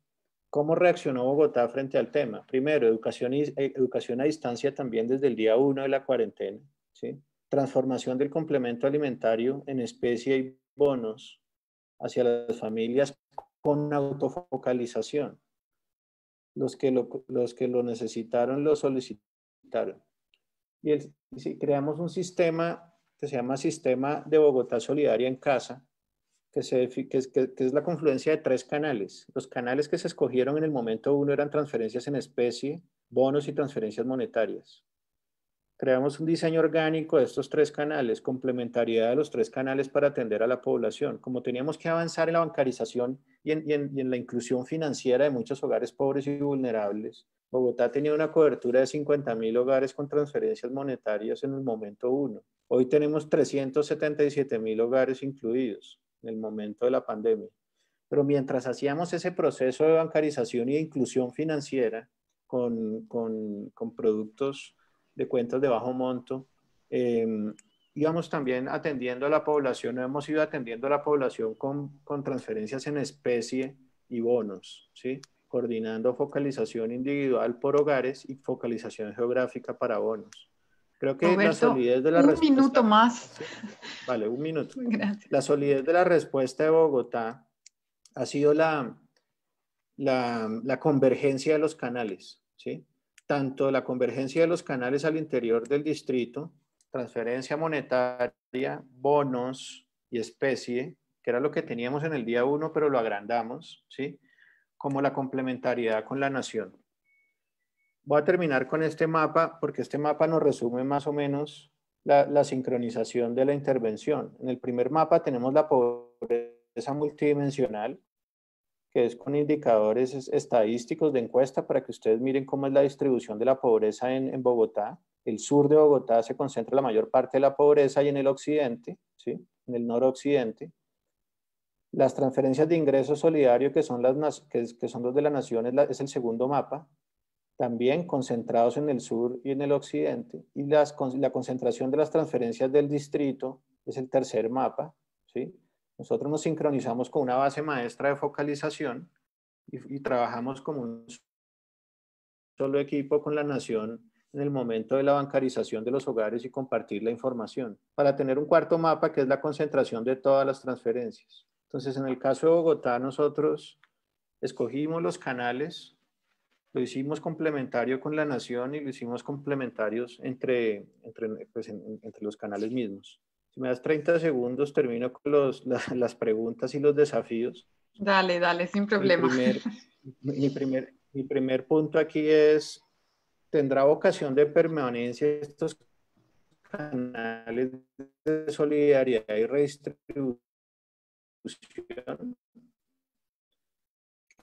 S5: ¿Cómo reaccionó Bogotá frente al tema? Primero, educación, eh, educación a distancia también desde el día uno de la cuarentena. ¿sí? Transformación del complemento alimentario en especie y bonos hacia las familias con autofocalización los que los que lo necesitaron lo solicitaron. Y, si creamos un sistema que se llama Sistema de Bogotá Solidaria en Casa, que, se, que, es la confluencia de tres canales. Los canales que se escogieron en el momento uno eran transferencias en especie, bonos y transferencias monetarias. Creamos un diseño orgánico de estos tres canales, complementariedad de los tres canales para atender a la población. Como teníamos que avanzar en la bancarización y en, la inclusión financiera de muchos hogares pobres y vulnerables, Bogotá tenía una cobertura de 50.000 hogares con transferencias monetarias en el momento uno. Hoy tenemos 377.000 hogares incluidos en el momento de la pandemia. Pero mientras hacíamos ese proceso de bancarización y de inclusión financiera con, con, con productos de cuentas de bajo monto. Eh, íbamos también atendiendo a la población, hemos ido atendiendo a la población con, con transferencias en especie y bonos, ¿sí? coordinando focalización individual por hogares y focalización geográfica para bonos. Creo que la solidez de la un
S3: minuto más.
S5: Vale, un minuto. La solidez de la respuesta de Bogotá ha sido la, la, la convergencia de los canales, ¿sí? tanto la convergencia de los canales al interior del distrito, transferencia monetaria, bonos y especie, que era lo que teníamos en el día 1, pero lo agrandamos, ¿sí? como la complementariedad con la nación. Voy a terminar con este mapa, porque este mapa nos resume más o menos la, la sincronización de la intervención. En el primer mapa tenemos la pobreza multidimensional, que es con indicadores estadísticos de encuesta para que ustedes miren cómo es la distribución de la pobreza en, Bogotá. El sur de Bogotá se concentra la mayor parte de la pobreza y en el occidente, ¿sí? en el noroccidente. Las transferencias de ingreso solidario, que son, las, que, son dos de la nación es el segundo mapa, también concentrados en el sur y en el occidente. Y las, la concentración de las transferencias del distrito es el tercer mapa, ¿sí? Nosotros nos sincronizamos con una base maestra de focalización y, trabajamos como un solo equipo con la nación en el momento de la bancarización de los hogares y compartir la información, para tener un cuarto mapa que es la concentración de todas las transferencias. Entonces, en el caso de Bogotá, nosotros escogimos los canales, lo hicimos complementario con la nación y lo hicimos complementarios entre, entre, pues, entre los canales mismos me das 30 segundos, termino con los, las, preguntas y los desafíos.
S3: Dale, dale, sin problema. Mi primer,
S5: mi primer, mi primer punto aquí es, ¿tendrá vocación de permanencia estos canales de solidaridad y redistribución?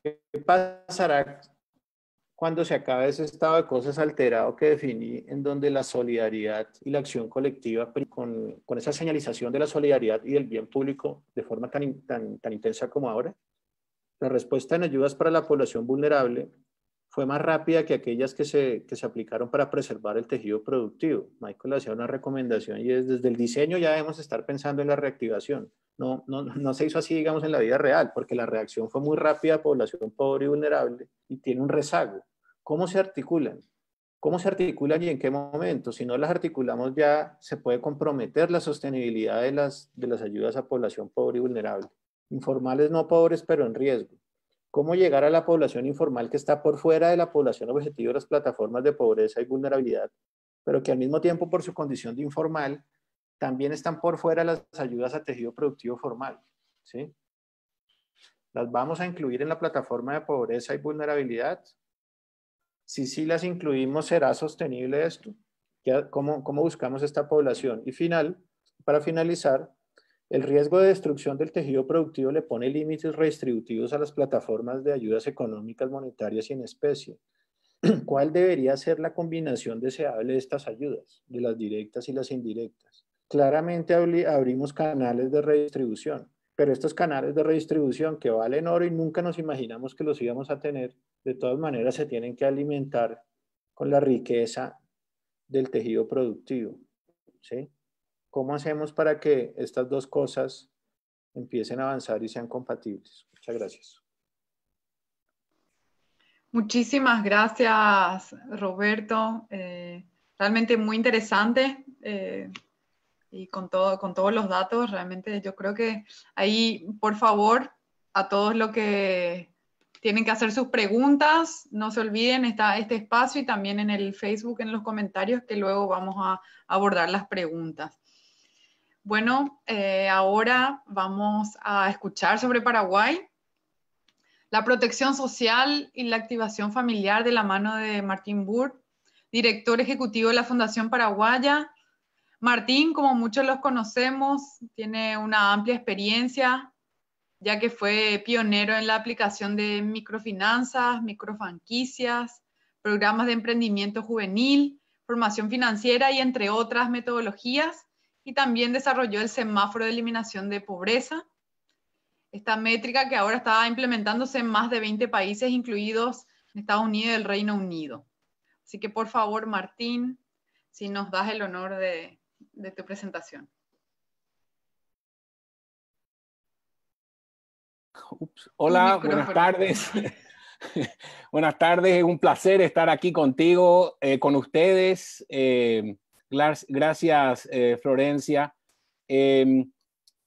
S5: ¿Qué pasará cuando se acaba ese estado de cosas alterado que definí, en donde la solidaridad y la acción colectiva, con, esa señalización de la solidaridad y del bien público de forma tan, tan intensa como ahora, la respuesta en ayudas para la población vulnerable fue más rápida que aquellas que se, se aplicaron para preservar el tejido productivo. Michael hacía una recomendación y es desde el diseño ya debemos estar pensando en la reactivación. No, no, no, se hizo así, digamos, en la vida real, porque la reacción fue muy rápida, población pobre y vulnerable, y tiene un rezago. ¿Cómo se articulan? ¿Cómo se articulan y en qué momento? Si no las articulamos ya, se puede comprometer la sostenibilidad de las, de las ayudas a población pobre y vulnerable. Informales no pobres, pero en riesgo cómo llegar a la población informal que está por fuera de la población objetivo de las plataformas de pobreza y vulnerabilidad, pero que al mismo tiempo por su condición de informal también están por fuera las ayudas a tejido productivo formal. ¿sí? ¿Las vamos a incluir en la plataforma de pobreza y vulnerabilidad? Si sí las incluimos, ¿será sostenible esto? ¿Cómo buscamos esta población? Y final, para finalizar, el riesgo de destrucción del tejido productivo le pone límites redistributivos a las plataformas de ayudas económicas, monetarias y en especie. ¿Cuál debería ser la combinación deseable de estas ayudas, de las directas y las indirectas? Claramente abrimos canales de redistribución, pero estos canales de redistribución que valen oro y nunca nos imaginamos que los íbamos a tener, de todas maneras se tienen que alimentar con la riqueza del tejido productivo. ¿sí? ¿Cómo hacemos para que estas dos cosas empiecen a avanzar y sean compatibles? Muchas gracias.
S3: Muchísimas gracias, Roberto. Eh, realmente muy interesante eh, y con, todo, con todos los datos. Realmente yo creo que ahí, por favor, a todos los que tienen que hacer sus preguntas, no se olviden, está este espacio y también en el Facebook, en los comentarios, que luego vamos a abordar las preguntas. Bueno, eh, ahora vamos a escuchar sobre Paraguay, la protección social y la activación familiar de la mano de Martín Burr, director ejecutivo de la Fundación Paraguaya. Martín, como muchos los conocemos, tiene una amplia experiencia, ya que fue pionero en la aplicación de microfinanzas, microfranquicias, programas de emprendimiento juvenil, formación financiera y entre otras metodologías y también desarrolló el semáforo de eliminación de pobreza. Esta métrica que ahora está implementándose en más de 20 países, incluidos Estados Unidos y el Reino Unido. Así que por favor, Martín, si nos das el honor de, tu presentación.
S1: Hola, buenas tardes.
S6: buenas tardes, es un placer estar aquí contigo, eh, con ustedes. Eh, Gracias, eh, Florencia. Em,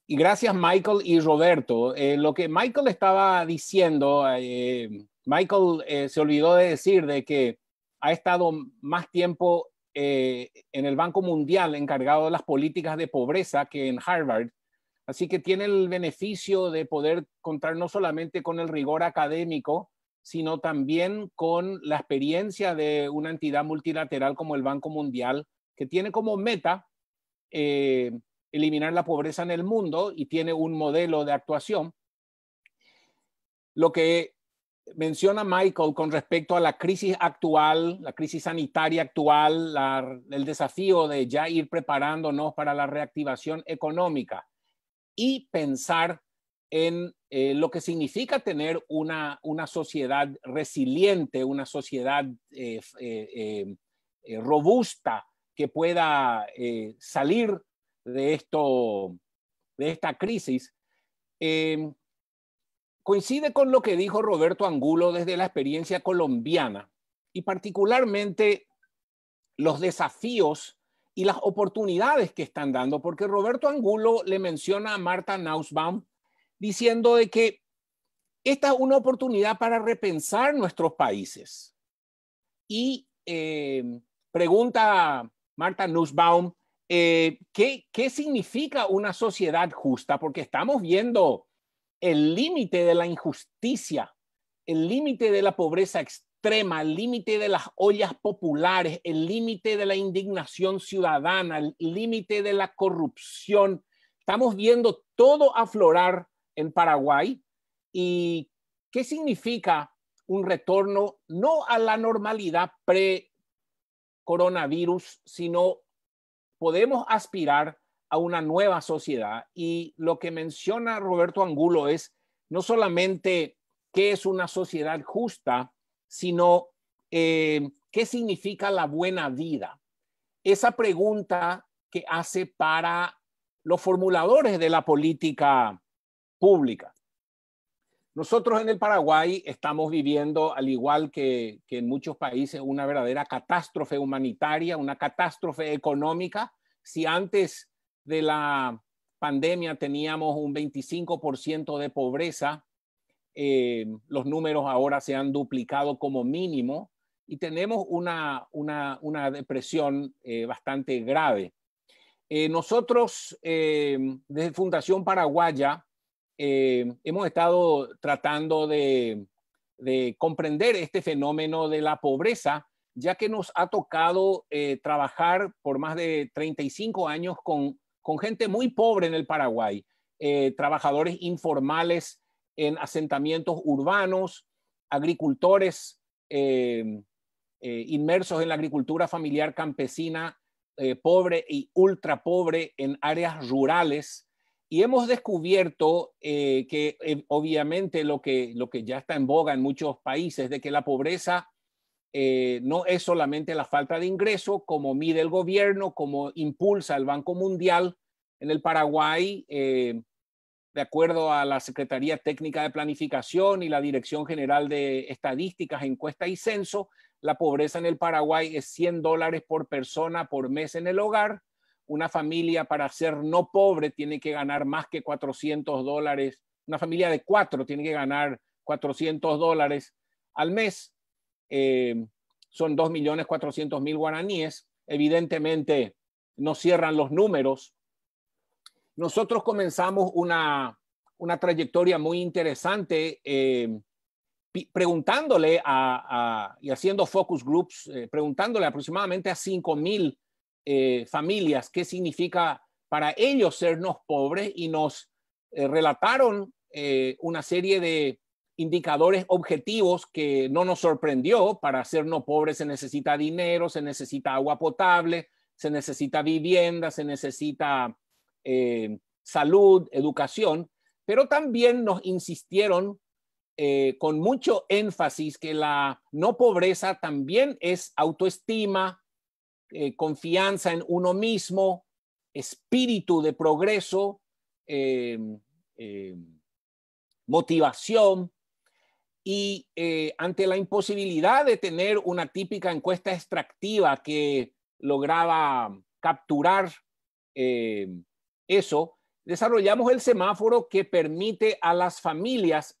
S6: y gracias, Michael y Roberto. Eh, lo que Michael estaba diciendo, eh, Michael se olvidó de decir de que ha estado más tiempo en el Banco Mundial encargado de las políticas de pobreza que en Harvard. Así que tiene el beneficio de poder contar no solamente con el rigor académico, sino también con la experiencia de una entidad multilateral como el Banco Mundial que tiene como meta eh, eliminar la pobreza en el mundo y tiene un modelo de actuación. Lo que menciona Michael con respecto a la crisis actual, la crisis sanitaria actual, el desafío de ya ir preparándonos para la reactivación económica y pensar en eh, lo que significa tener una, sociedad resiliente, una sociedad eh, robusta, que pueda eh, salir de, esto, de esta crisis. Eh, coincide con lo que dijo Roberto Angulo desde la experiencia colombiana y particularmente los desafíos y las oportunidades que están dando, porque Roberto Angulo le menciona a Marta Nausbaum diciendo de que esta es una oportunidad para repensar nuestros países. Y eh, pregunta Marta Nussbaum, eh, ¿qué, ¿qué significa una sociedad justa? Porque estamos viendo el límite de la injusticia, el límite de la pobreza extrema, el límite de las ollas populares, el límite de la indignación ciudadana, el límite de la corrupción. Estamos viendo todo aflorar en Paraguay y qué significa un retorno no a la normalidad pre coronavirus, sino podemos aspirar a una nueva sociedad. Y lo que menciona Roberto Angulo es no solamente qué es una sociedad justa, sino eh, qué significa la buena vida. Esa pregunta que hace para los formuladores de la política pública. Nosotros en el Paraguay estamos viviendo, al igual que, en muchos países, una verdadera catástrofe humanitaria, una catástrofe económica. Si antes de la pandemia teníamos un 25% de pobreza, eh, los números ahora se han duplicado como mínimo y tenemos una, depresión eh, bastante grave. Eh, nosotros, desde Fundación Paraguaya, eh, hemos estado tratando de, comprender este fenómeno de la pobreza, ya que nos ha tocado eh, trabajar por más de 35 años con, gente muy pobre en el Paraguay, eh, trabajadores informales en asentamientos urbanos, agricultores inmersos en la agricultura familiar campesina, pobre y ultra pobre en áreas rurales, y hemos descubierto eh, que eh, obviamente lo que, lo que ya está en boga en muchos países, de que la pobreza eh, no es solamente la falta de ingreso, como mide el gobierno, como impulsa el Banco Mundial en el Paraguay, de acuerdo a la Secretaría Técnica de Planificación y la Dirección General de Estadísticas, Encuesta y Censo, la pobreza en el Paraguay es 100 dólares por persona por mes en el hogar una familia para ser no pobre tiene que ganar más que 400 dólares, una familia de cuatro tiene que ganar 400 dólares al mes, eh, son 2.400.000 guaraníes, evidentemente no cierran los números. Nosotros comenzamos una, trayectoria muy interesante eh, preguntándole a, y haciendo focus groups, eh, preguntándole aproximadamente a 5.000 eh, familias qué significa para ellos sernos pobres y nos eh, relataron eh, una serie de indicadores objetivos que no nos sorprendió. Para sernos pobres se necesita dinero, se necesita agua potable, se necesita vivienda, se necesita salud, educación, pero también nos insistieron con mucho énfasis que la no pobreza también es autoestima, eh, confianza en uno mismo, espíritu de progreso, em, em, motivación. Y eh, ante la imposibilidad de tener una típica encuesta extractiva que lograba capturar em, eso, desarrollamos el semáforo que permite a las familias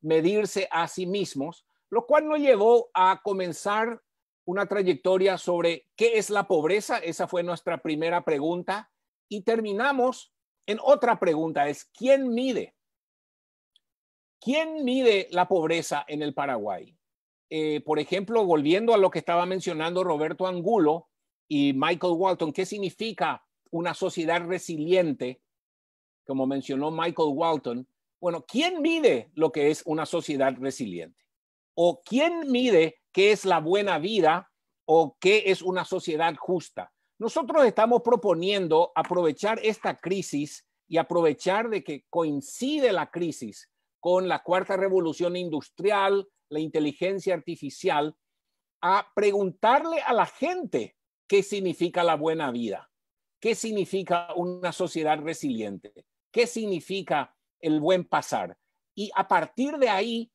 S6: medirse a sí mismos, lo cual nos llevó a comenzar una trayectoria sobre qué es la pobreza. Esa fue nuestra primera pregunta. Y terminamos en otra pregunta, es ¿quién mide? ¿Quién mide la pobreza en el Paraguay? Eh, por ejemplo, volviendo a lo que estaba mencionando Roberto Angulo y Michael Walton, ¿qué significa una sociedad resiliente? Como mencionó Michael Walton, bueno, ¿quién mide lo que es una sociedad resiliente? ¿O quién mide qué es la buena vida o qué es una sociedad justa. Nosotros estamos proponiendo aprovechar esta crisis y aprovechar de que coincide la crisis con la cuarta revolución industrial, la inteligencia artificial, a preguntarle a la gente qué significa la buena vida, qué significa una sociedad resiliente, qué significa el buen pasar. Y a partir de ahí,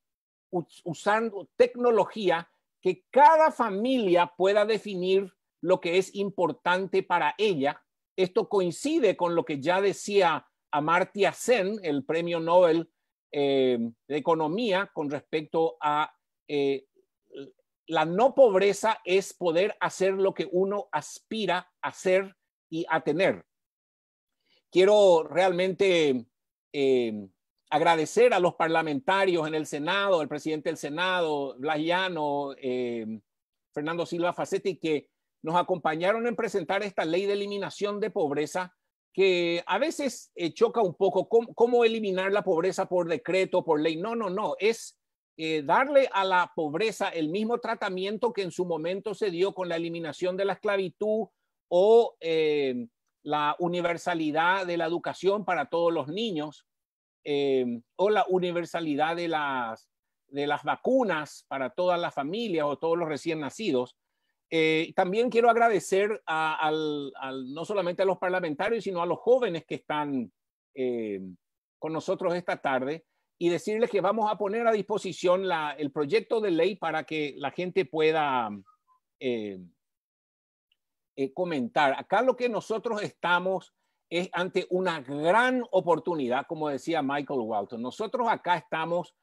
S6: usando tecnología, que cada familia pueda definir lo que es importante para ella. Esto coincide con lo que ya decía Amartya Sen, el premio Nobel eh, de Economía, con respecto a eh, la no pobreza es poder hacer lo que uno aspira a hacer y a tener. Quiero realmente eh, agradecer a los parlamentarios en el Senado, el presidente del Senado, Blas Llano, eh, Fernando Silva Facetti, que nos acompañaron en presentar esta ley de eliminación de pobreza que a veces eh, choca un poco ¿Cómo, eliminar la pobreza por decreto, por ley. No, no, no, es eh, darle a la pobreza el mismo tratamiento que en su momento se dio con la eliminación de la esclavitud o la universalidad de la educación para todos los niños. Em, o la universalidad de las, de las vacunas para todas las familias o todos los recién nacidos. Eh, también quiero agradecer no solamente a los parlamentarios, sino a los jóvenes que están em, con nosotros esta tarde y decirles que vamos a poner a disposición el proyecto de ley para que la gente pueda em, eh, comentar. Acá lo que nosotros estamos es ante una gran oportunidad, como decía Michael Walton. Nosotros acá estamos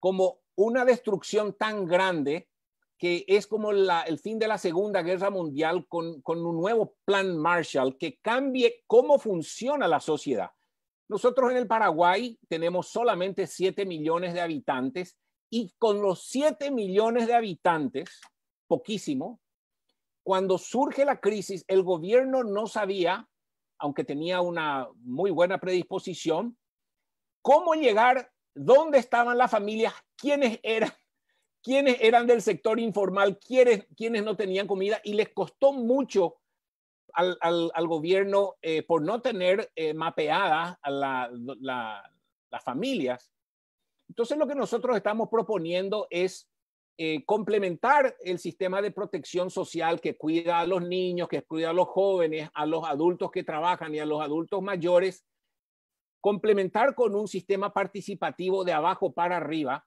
S6: como una destrucción tan grande que es como el fin de la Segunda Guerra Mundial con, con un nuevo plan Marshall que cambie cómo funciona la sociedad. Nosotros en el Paraguay tenemos solamente 7 millones de habitantes y con los 7 millones de habitantes, poquísimo, cuando surge la crisis, el gobierno no sabía aunque tenía una muy buena predisposición, cómo llegar, dónde estaban las familias, quiénes eran, quiénes eran del sector informal, quiénes, no tenían comida, y les costó mucho al, gobierno eh, por no tener eh, mapeadas las familias. Entonces lo que nosotros estamos proponiendo es eh, complementar el sistema de protección social que cuida a los niños, que cuida a los jóvenes, a los adultos que trabajan y a los adultos mayores, complementar con un sistema participativo de abajo para arriba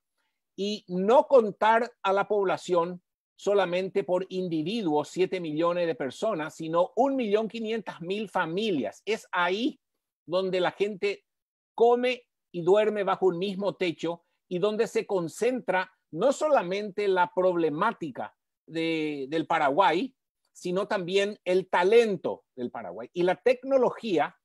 S6: y no contar a la población solamente por individuos, 7 millones de personas, sino 1.500.000 familias. Es ahí donde la gente come y duerme bajo un mismo techo y donde se concentra no solamente la problemática del Paraguay, sino también el talento del Paraguay. Y la tecnología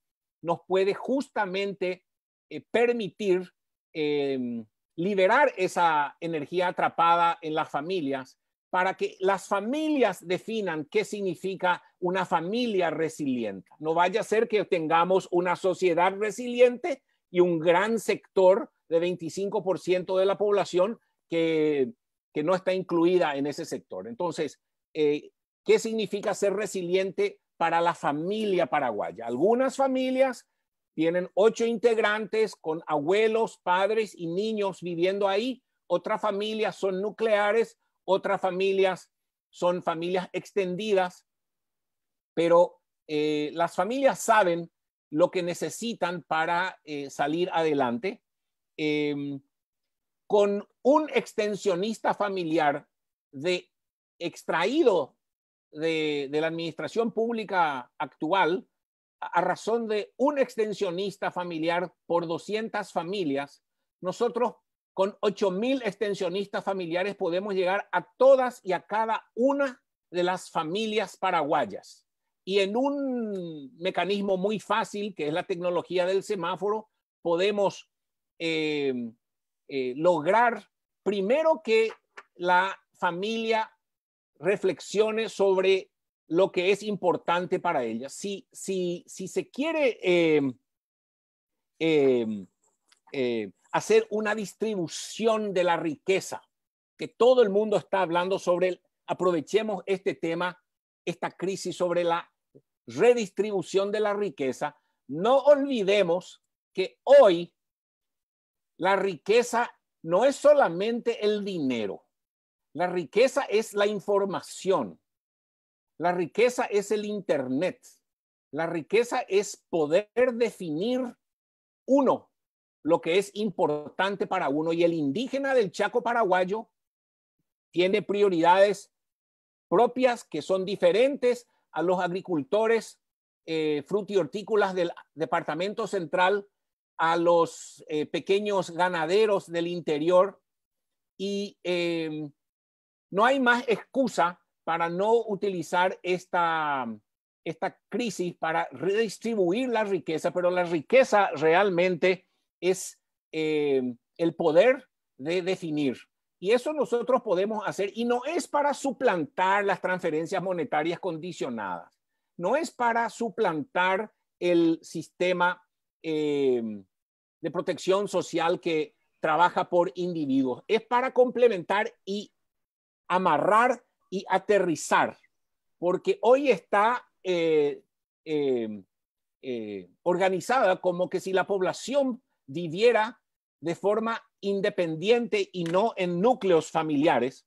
S6: nos puede justamente eh, permitir em, liberar esa energía atrapada en las familias para que las familias definan qué significa una familia resiliente. No vaya a ser que tengamos una sociedad resiliente y un gran sector de 25% de la población que, no está incluida en ese sector. Entonces, eh, ¿qué significa ser resiliente para la familia paraguaya? Algunas familias tienen ocho integrantes con abuelos, padres y niños viviendo ahí. Otras familias son nucleares, otras familias son familias extendidas, pero eh, las familias saben lo que necesitan para eh, salir adelante. Em, con un extensionista familiar de extraído de, la administración pública actual a, razón de un extensionista familiar por 200 familias, nosotros con 8.000 extensionistas familiares podemos llegar a todas y a cada una de las familias paraguayas. Y en un mecanismo muy fácil, que es la tecnología del semáforo, podemos eh, eh, lograr primero que la familia reflexione sobre lo que es importante para ella. Si, si, si se quiere em, em, eh, hacer una distribución de la riqueza, que todo el mundo está hablando sobre, el, aprovechemos este tema, esta crisis sobre la redistribución de la riqueza, no olvidemos que hoy la riqueza no es solamente el dinero. La riqueza es la información. La riqueza es el Internet. La riqueza es poder definir uno lo que es importante para uno. Y el indígena del Chaco paraguayo tiene prioridades propias que son diferentes a los agricultores eh, y del Departamento Central a los eh, pequeños ganaderos del interior y em, no hay más excusa para no utilizar esta, esta crisis para redistribuir la riqueza, pero la riqueza realmente es em, el poder de definir. Y eso nosotros podemos hacer y no es para suplantar las transferencias monetarias condicionadas, no es para suplantar el sistema em, de protección social que trabaja por individuos. Es para complementar y amarrar y aterrizar, porque hoy está eh, eh, eh, organizada como que si la población viviera de forma independiente y no en núcleos familiares.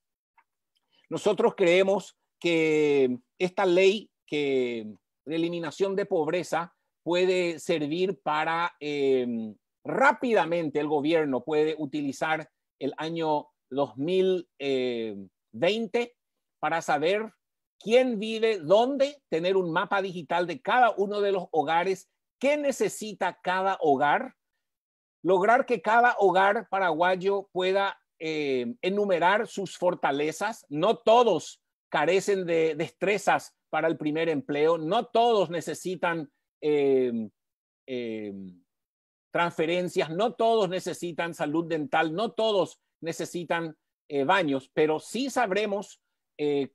S6: Nosotros creemos que esta ley que, de eliminación de pobreza puede servir para rápidamente el gobierno puede utilizar el año 2020 eh, para saber quién vive dónde, tener un mapa digital de cada uno de los hogares, qué necesita cada hogar, lograr que cada hogar paraguayo pueda eh, enumerar sus fortalezas. No todos carecen de destrezas para el primer empleo, no todos necesitan... Eh, transferencias, no todos necesitan salud dental, no todos necesitan eh, baños, pero sí sabremos eh,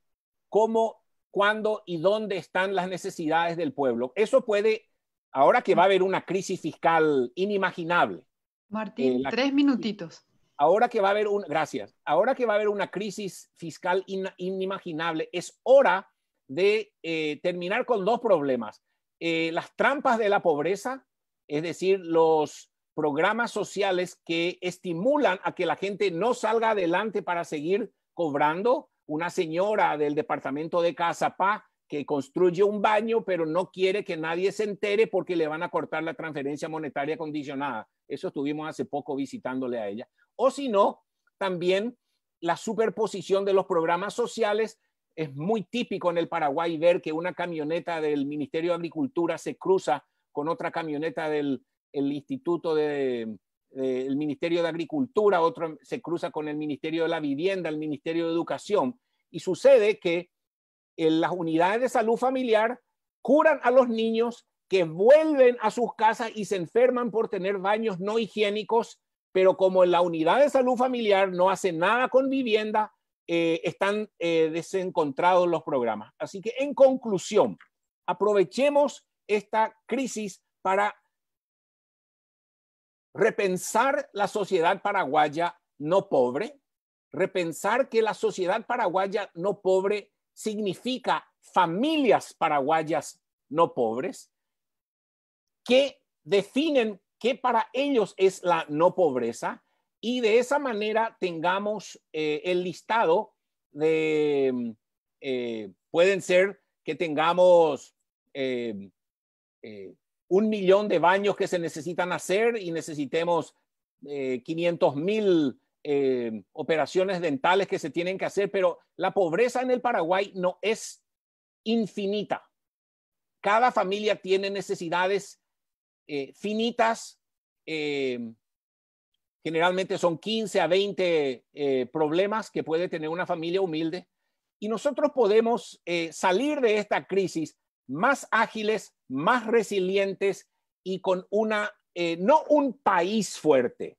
S6: cómo, cuándo y dónde están las necesidades del pueblo. Eso puede, ahora que va a haber una crisis fiscal inimaginable. Martín, eh, tres
S3: minutitos.
S6: Ahora que va a haber un, gracias, ahora que va a haber una crisis fiscal inimaginable, es hora de terminar con dos problemas. las trampas de la pobreza es decir, los programas sociales que estimulan a que la gente no salga adelante para seguir cobrando. Una señora del departamento de Casapá que construye un baño, pero no quiere que nadie se entere porque le van a cortar la transferencia monetaria condicionada. Eso estuvimos hace poco visitándole a ella. O si no, también la superposición de los programas sociales. Es muy típico en el Paraguay ver que una camioneta del Ministerio de Agricultura se cruza con otra camioneta del Instituto de, Ministerio de Agricultura, otro se cruza con el Ministerio de la Vivienda, el Ministerio de Educación. Y sucede que en las unidades de salud familiar curan a los niños que vuelven a sus casas y se enferman por tener baños no higiénicos, pero como en la unidad de salud familiar no hace nada con vivienda, eh, están eh, desencontrados los programas. Así que en conclusión, aprovechemos esta crisis para repensar la sociedad paraguaya no pobre, repensar que la sociedad paraguaya no pobre significa familias paraguayas no pobres, que definen qué para ellos es la no pobreza y de esa manera tengamos eh, el listado de, eh, pueden ser que tengamos eh, eh, un millón de baños que se necesitan hacer y necesitemos 500 eh, mil eh, operaciones dentales que se tienen que hacer, pero la pobreza en el Paraguay no es infinita. Cada familia tiene necesidades finitas. generalmente son 15 a 20 problemas que puede tener una familia humilde y nosotros podemos salir de esta crisis más ágiles, más resilientes y con una, eh, no un país fuerte,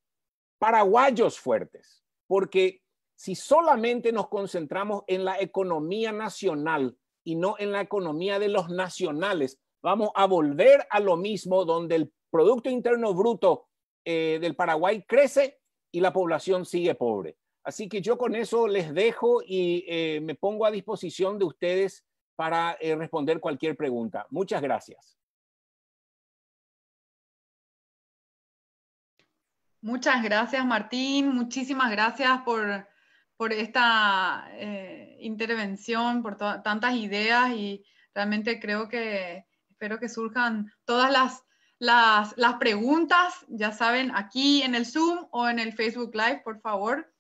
S6: paraguayos fuertes, porque si solamente nos concentramos en la economía nacional y no en la economía de los nacionales, vamos a volver a lo mismo donde el Producto Interno Bruto eh, del Paraguay crece y la población sigue pobre. Así que yo con eso les dejo y eh, me pongo a disposición de ustedes para eh, responder cualquier pregunta. Muchas gracias.
S1: Muchas gracias, Martín. Muchísimas gracias por,
S3: esta eh, intervención, por tantas ideas y realmente creo que espero que surjan todas las, las, preguntas, ya saben, aquí en el Zoom o en el Facebook Live, por favor,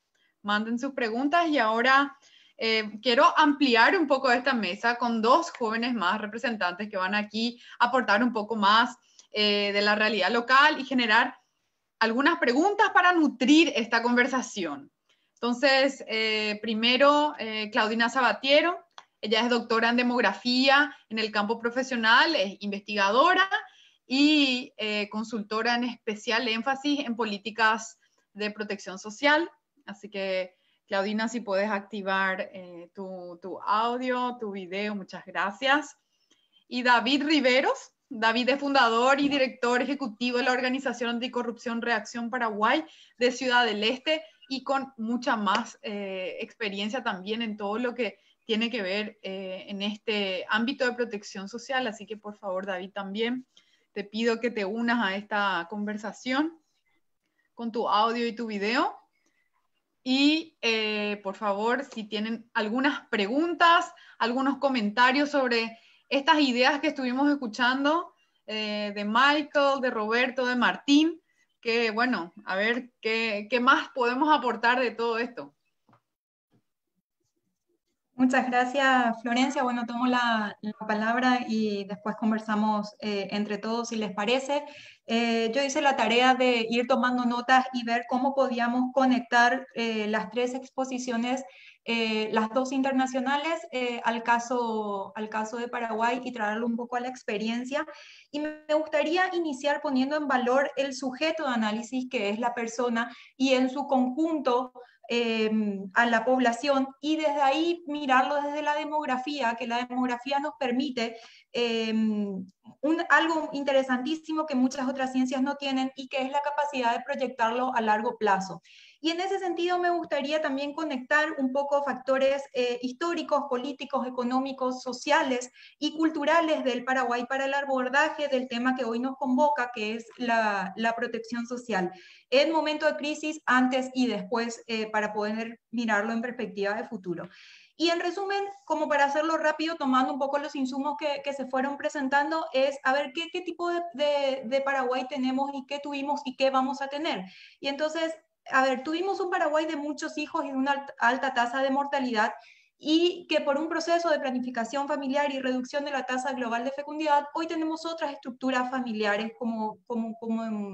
S3: manden sus preguntas y ahora eh, quiero ampliar un poco esta mesa con dos jóvenes más representantes que van aquí a aportar un poco más eh, de la realidad local y generar algunas preguntas para nutrir esta conversación. Entonces, eh, primero, Claudina Sabatiero, ella es doctora en demografía en el campo profesional, es investigadora y consultora en especial énfasis en políticas de protección social. Así que Claudina, si puedes activar eh, tu, audio, tu video, muchas gracias. Y David Riveros, David es fundador y director ejecutivo de la Organización Anticorrupción Reacción Paraguay de Ciudad del Este y con mucha más eh, experiencia también en todo lo que tiene que ver eh, en este ámbito de protección social. Así que por favor, David, también te pido que te unas a esta conversación con tu audio y tu video. Y eh, por favor, si tienen algunas preguntas, algunos comentarios sobre estas ideas que estuvimos escuchando eh, de Michael, de Roberto, de Martín, que bueno, a ver qué más podemos aportar de todo esto.
S7: Muchas gracias, Florencia. Bueno, tomo la, palabra y después conversamos eh, entre todos si les parece. Eh, yo hice la tarea de ir tomando notas y ver cómo podíamos conectar eh, las tres exposiciones, las dos internacionales, al, caso, al caso de Paraguay y traerlo un poco a la experiencia. Y me gustaría iniciar poniendo en valor el sujeto de análisis, que es la persona, y en su conjunto Em, a la población y desde ahí mirarlo desde la demografía, que la demografía nos permite em, algo interesantísimo que muchas otras ciencias no tienen y que es la capacidad de proyectarlo a largo plazo. Y en ese sentido me gustaría también conectar un poco factores eh, históricos, políticos, económicos, sociales y culturales del Paraguay para el abordaje del tema que hoy nos convoca, que es la, protección social. En momento de crisis, antes y después, eh, para poder mirarlo en perspectiva de futuro. Y en resumen, como para hacerlo rápido, tomando un poco los insumos que, se fueron presentando, es a ver qué, tipo de, de, Paraguay tenemos y qué tuvimos y qué vamos a tener. Y entonces, a ver, tuvimos un Paraguay de muchos hijos y de una alta tasa de mortalidad y que por un proceso de planificación familiar y reducción de la tasa global de fecundidad, hoy tenemos otras estructuras familiares, como,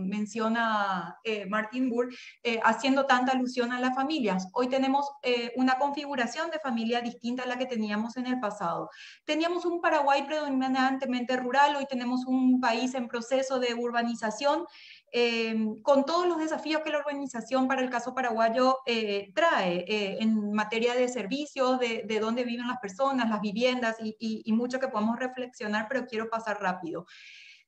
S7: menciona eh, Martin Burr, eh, haciendo tanta alusión a las familias. Hoy tenemos eh, una configuración de familia distinta a la que teníamos en el pasado. Teníamos un Paraguay predominantemente rural, hoy tenemos un país en proceso de urbanización Em, con todos los desafíos que la organización para el caso paraguayo eh, trae eh, en materia de servicios, de, dónde viven las personas, las viviendas y, y mucho que podemos reflexionar, pero quiero pasar rápido.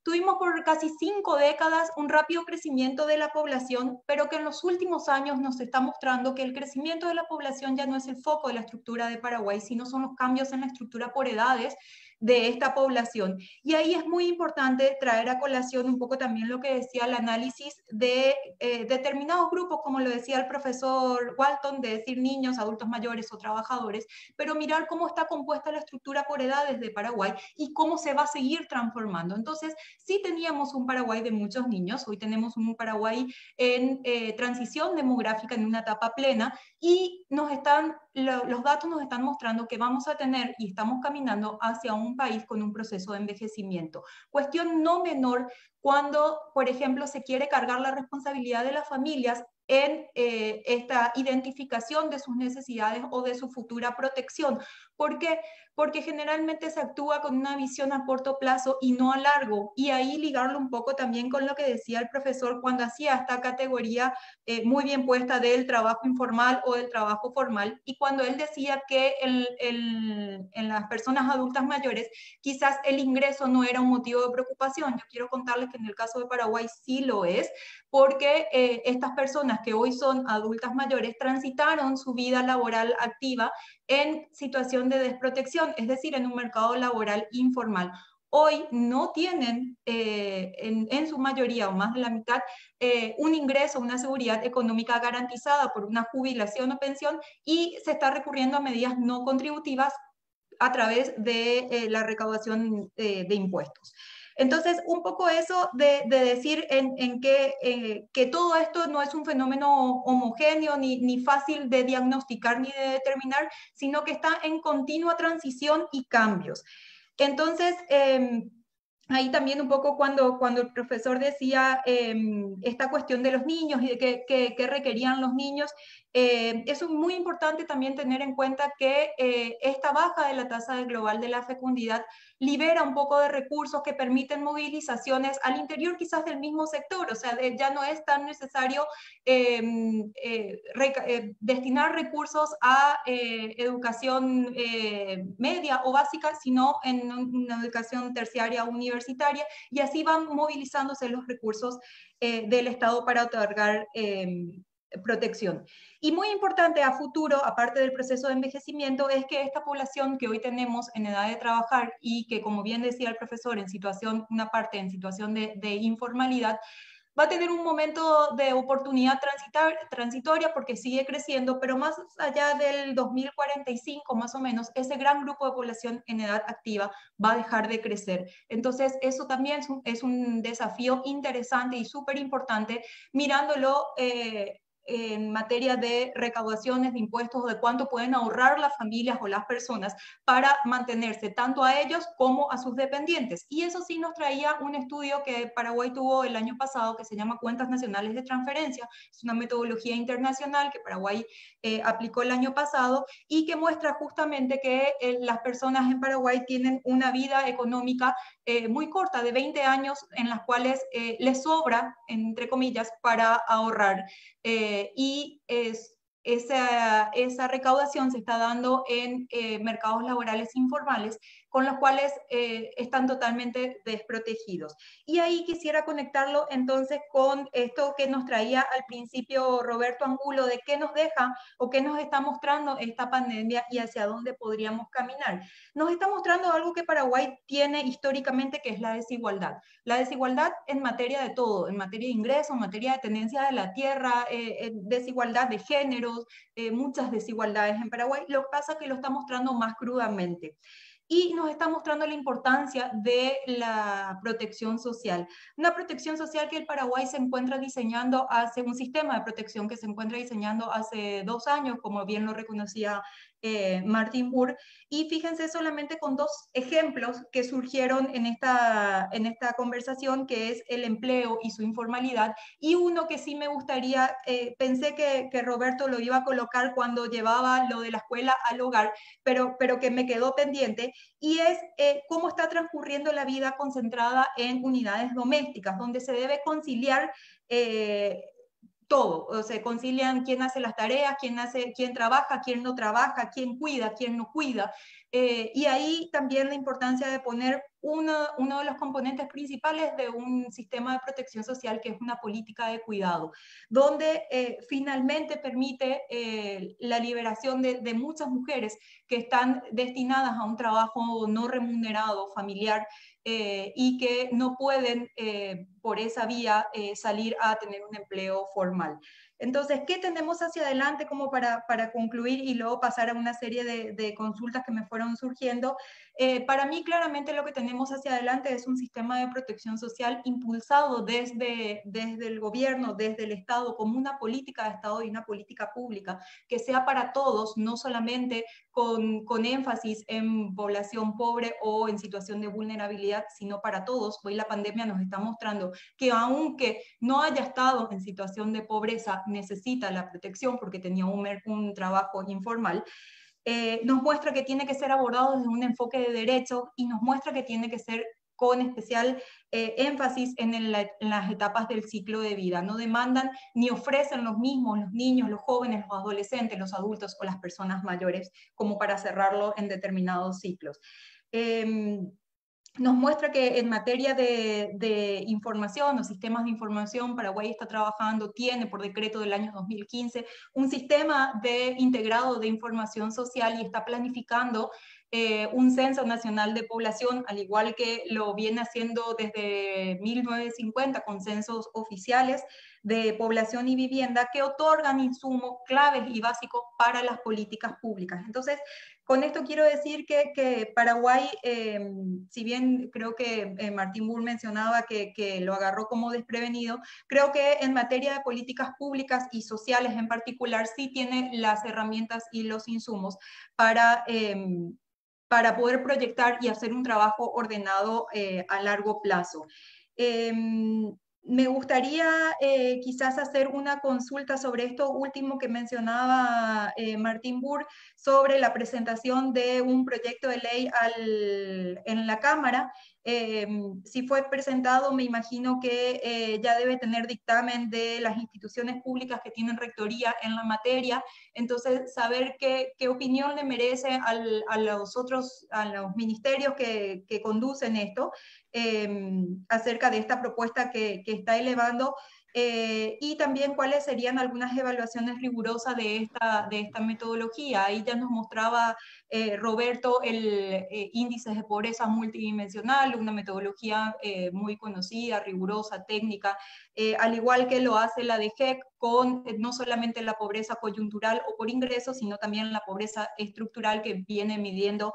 S7: Tuvimos por casi cinco décadas un rápido crecimiento de la población, pero que en los últimos años nos está mostrando que el crecimiento de la población ya no es el foco de la estructura de Paraguay, sino son los cambios en la estructura por edades de esta población. Y ahí es muy importante traer a colación un poco también lo que decía el análisis de eh, determinados grupos, como lo decía el profesor Walton, de decir niños, adultos mayores o trabajadores, pero mirar cómo está compuesta la estructura por edades de Paraguay y cómo se va a seguir transformando. Entonces, sí teníamos un Paraguay de muchos niños, hoy tenemos un Paraguay en eh, transición demográfica, en una etapa plena, y nos están los datos nos están mostrando que vamos a tener y estamos caminando hacia un país con un proceso de envejecimiento. Cuestión no menor cuando, por ejemplo, se quiere cargar la responsabilidad de las familias en eh, esta identificación de sus necesidades o de su futura protección, ¿Por qué? Porque generalmente se actúa con una visión a corto plazo y no a largo. Y ahí ligarlo un poco también con lo que decía el profesor cuando hacía esta categoría eh, muy bien puesta del trabajo informal o del trabajo formal. Y cuando él decía que en las personas adultas mayores quizás el ingreso no era un motivo de preocupación. Yo quiero contarles que en el caso de Paraguay sí lo es, porque eh, estas personas que hoy son adultas mayores transitaron su vida laboral activa en situación de desprotección, es decir, en un mercado laboral informal. Hoy no tienen eh, en, su mayoría o más de la mitad eh, un ingreso, una seguridad económica garantizada por una jubilación o pensión y se está recurriendo a medidas no contributivas a través de eh, la recaudación de impuestos. Entonces, un poco eso de, decir en, eh, que, todo esto no es un fenómeno homogéneo ni, fácil de diagnosticar ni de determinar, sino que está en continua transición y cambios. Entonces, em, ahí también un poco cuando, el profesor decía em, esta cuestión de los niños y de qué, requerían los niños, eh, es muy importante también tener en cuenta que eh, esta baja de la tasa global de la fecundidad libera un poco de recursos que permiten movilizaciones al interior quizás del mismo sector, o sea, ya no es tan necesario em, eh, destinar recursos a educación media o básica, sino en una educación terciaria o universitaria, y así van movilizándose los recursos del Estado para otorgar em, protección. Y muy importante a futuro, aparte del proceso de envejecimiento, es que esta población que hoy tenemos en edad de trabajar y que, como bien decía el profesor, en situación, una parte en situación de, informalidad, va a tener un momento de oportunidad transitoria porque sigue creciendo, pero más allá del 2045 más o menos, ese gran grupo de población en edad activa va a dejar de crecer. Entonces, eso también es un, desafío interesante y súper importante mirándolo. Eh, en materia de recaudaciones de impuestos o de cuánto pueden ahorrar las familias o las personas para mantenerse tanto a ellos como a sus dependientes. Y eso sí nos traía un estudio que Paraguay tuvo el año pasado que se llama Cuentas Nacionales de Transferencia. Es una metodología internacional que Paraguay eh, aplicó el año pasado y que muestra justamente que eh, las personas en Paraguay tienen una vida económica eh, muy corta, de 20 años, en las cuales les sobra, entre comillas, para ahorrar. Eh, y esa, recaudación se está dando en eh, mercados laborales informales con los cuales eh, están totalmente desprotegidos. Y ahí quisiera conectarlo entonces con esto que nos traía al principio Roberto Angulo, de qué nos deja o qué nos está mostrando esta pandemia y hacia dónde podríamos caminar. Nos está mostrando algo que Paraguay tiene históricamente, que es la desigualdad. La desigualdad en materia de todo, en materia de ingreso, en materia de tenencia de la tierra, eh, desigualdad de géneros, eh, muchas desigualdades en Paraguay. Lo que pasa es que lo está mostrando más crudamente y nos está mostrando la importancia de la protección social. Una protección social que el Paraguay se encuentra diseñando hace un sistema de protección que se encuentra diseñando hace dos años, como bien lo reconocía eh, Martin Burr. Y fíjense solamente con dos ejemplos que surgieron en esta, en esta conversación, que es el empleo y su informalidad. Y uno que sí me gustaría, eh, pensé que, Roberto lo iba a colocar cuando llevaba lo de la escuela al hogar, pero, pero que me quedó pendiente, y es eh, cómo está transcurriendo la vida concentrada en unidades domésticas, donde se debe conciliar eh, todo, se concilian quién hace las tareas, quién, hace, quién trabaja, quién no trabaja, quién cuida, quién no cuida. Eh, y ahí también la importancia de poner uno, de los componentes principales de un sistema de protección social que es una política de cuidado, donde eh, finalmente permite eh, la liberación de, muchas mujeres que están destinadas a un trabajo no remunerado, familiar, y que no pueden por esa vía eh, salir a tener un empleo formal. Entonces, ¿qué tenemos hacia adelante como para, para concluir y luego pasar a una serie de, de consultas que me fueron surgiendo? Eh, para mí, claramente lo que tenemos hacia adelante es un sistema de protección social impulsado desde, desde el gobierno, desde el Estado, como una política de Estado y una política pública, que sea para todos, no solamente con, con énfasis en población pobre o en situación de vulnerabilidad, sino para todos. Hoy la pandemia nos está mostrando que aunque no haya estado en situación de pobreza, necesita la protección porque tenía un, un trabajo informal, eh, nos muestra que tiene que ser abordado desde un enfoque de derecho y nos muestra que tiene que ser con especial eh, énfasis en, las etapas del ciclo de vida. No demandan ni ofrecen los mismos los niños, los jóvenes, los adolescentes, los adultos o las personas mayores como para cerrarlo en determinados ciclos. Em, nos muestra que en materia de, información los sistemas de información, Paraguay está trabajando, tiene por decreto del año 2015 un sistema de integrado de información social y está planificando eh, un censo nacional de población, al igual que lo viene haciendo desde 1950 con censos oficiales de población y vivienda que otorgan insumos claves y básicos para las políticas públicas. Entonces, con esto quiero decir que, Paraguay, em, si bien creo que eh, Martín Bull mencionaba que, lo agarró como desprevenido, creo que en materia de políticas públicas y sociales en particular sí tiene las herramientas y los insumos para... Em, para poder proyectar y hacer un trabajo ordenado eh, a largo plazo. Em, me gustaría eh, quizás hacer una consulta sobre esto último que mencionaba eh, Martín Burr, sobre la presentación de un proyecto de ley en la Cámara. Eh, si fue presentado, me imagino que ya debe tener dictamen de las instituciones públicas que tienen rectoría en la materia. Entonces, saber qué, opinión le merece a, los otros, a los ministerios que conducen esto. Em, acerca de esta propuesta que está elevando eh, y también cuáles serían algunas evaluaciones rigurosas de esta, de esta metodología. Ahí ya nos mostraba eh, Roberto el eh, índice de pobreza multidimensional, una metodología muy conocida, rigurosa, técnica, al igual que lo hace la DGEC con no solamente la pobreza coyuntural o por ingresos, sino también la pobreza estructural que viene midiendo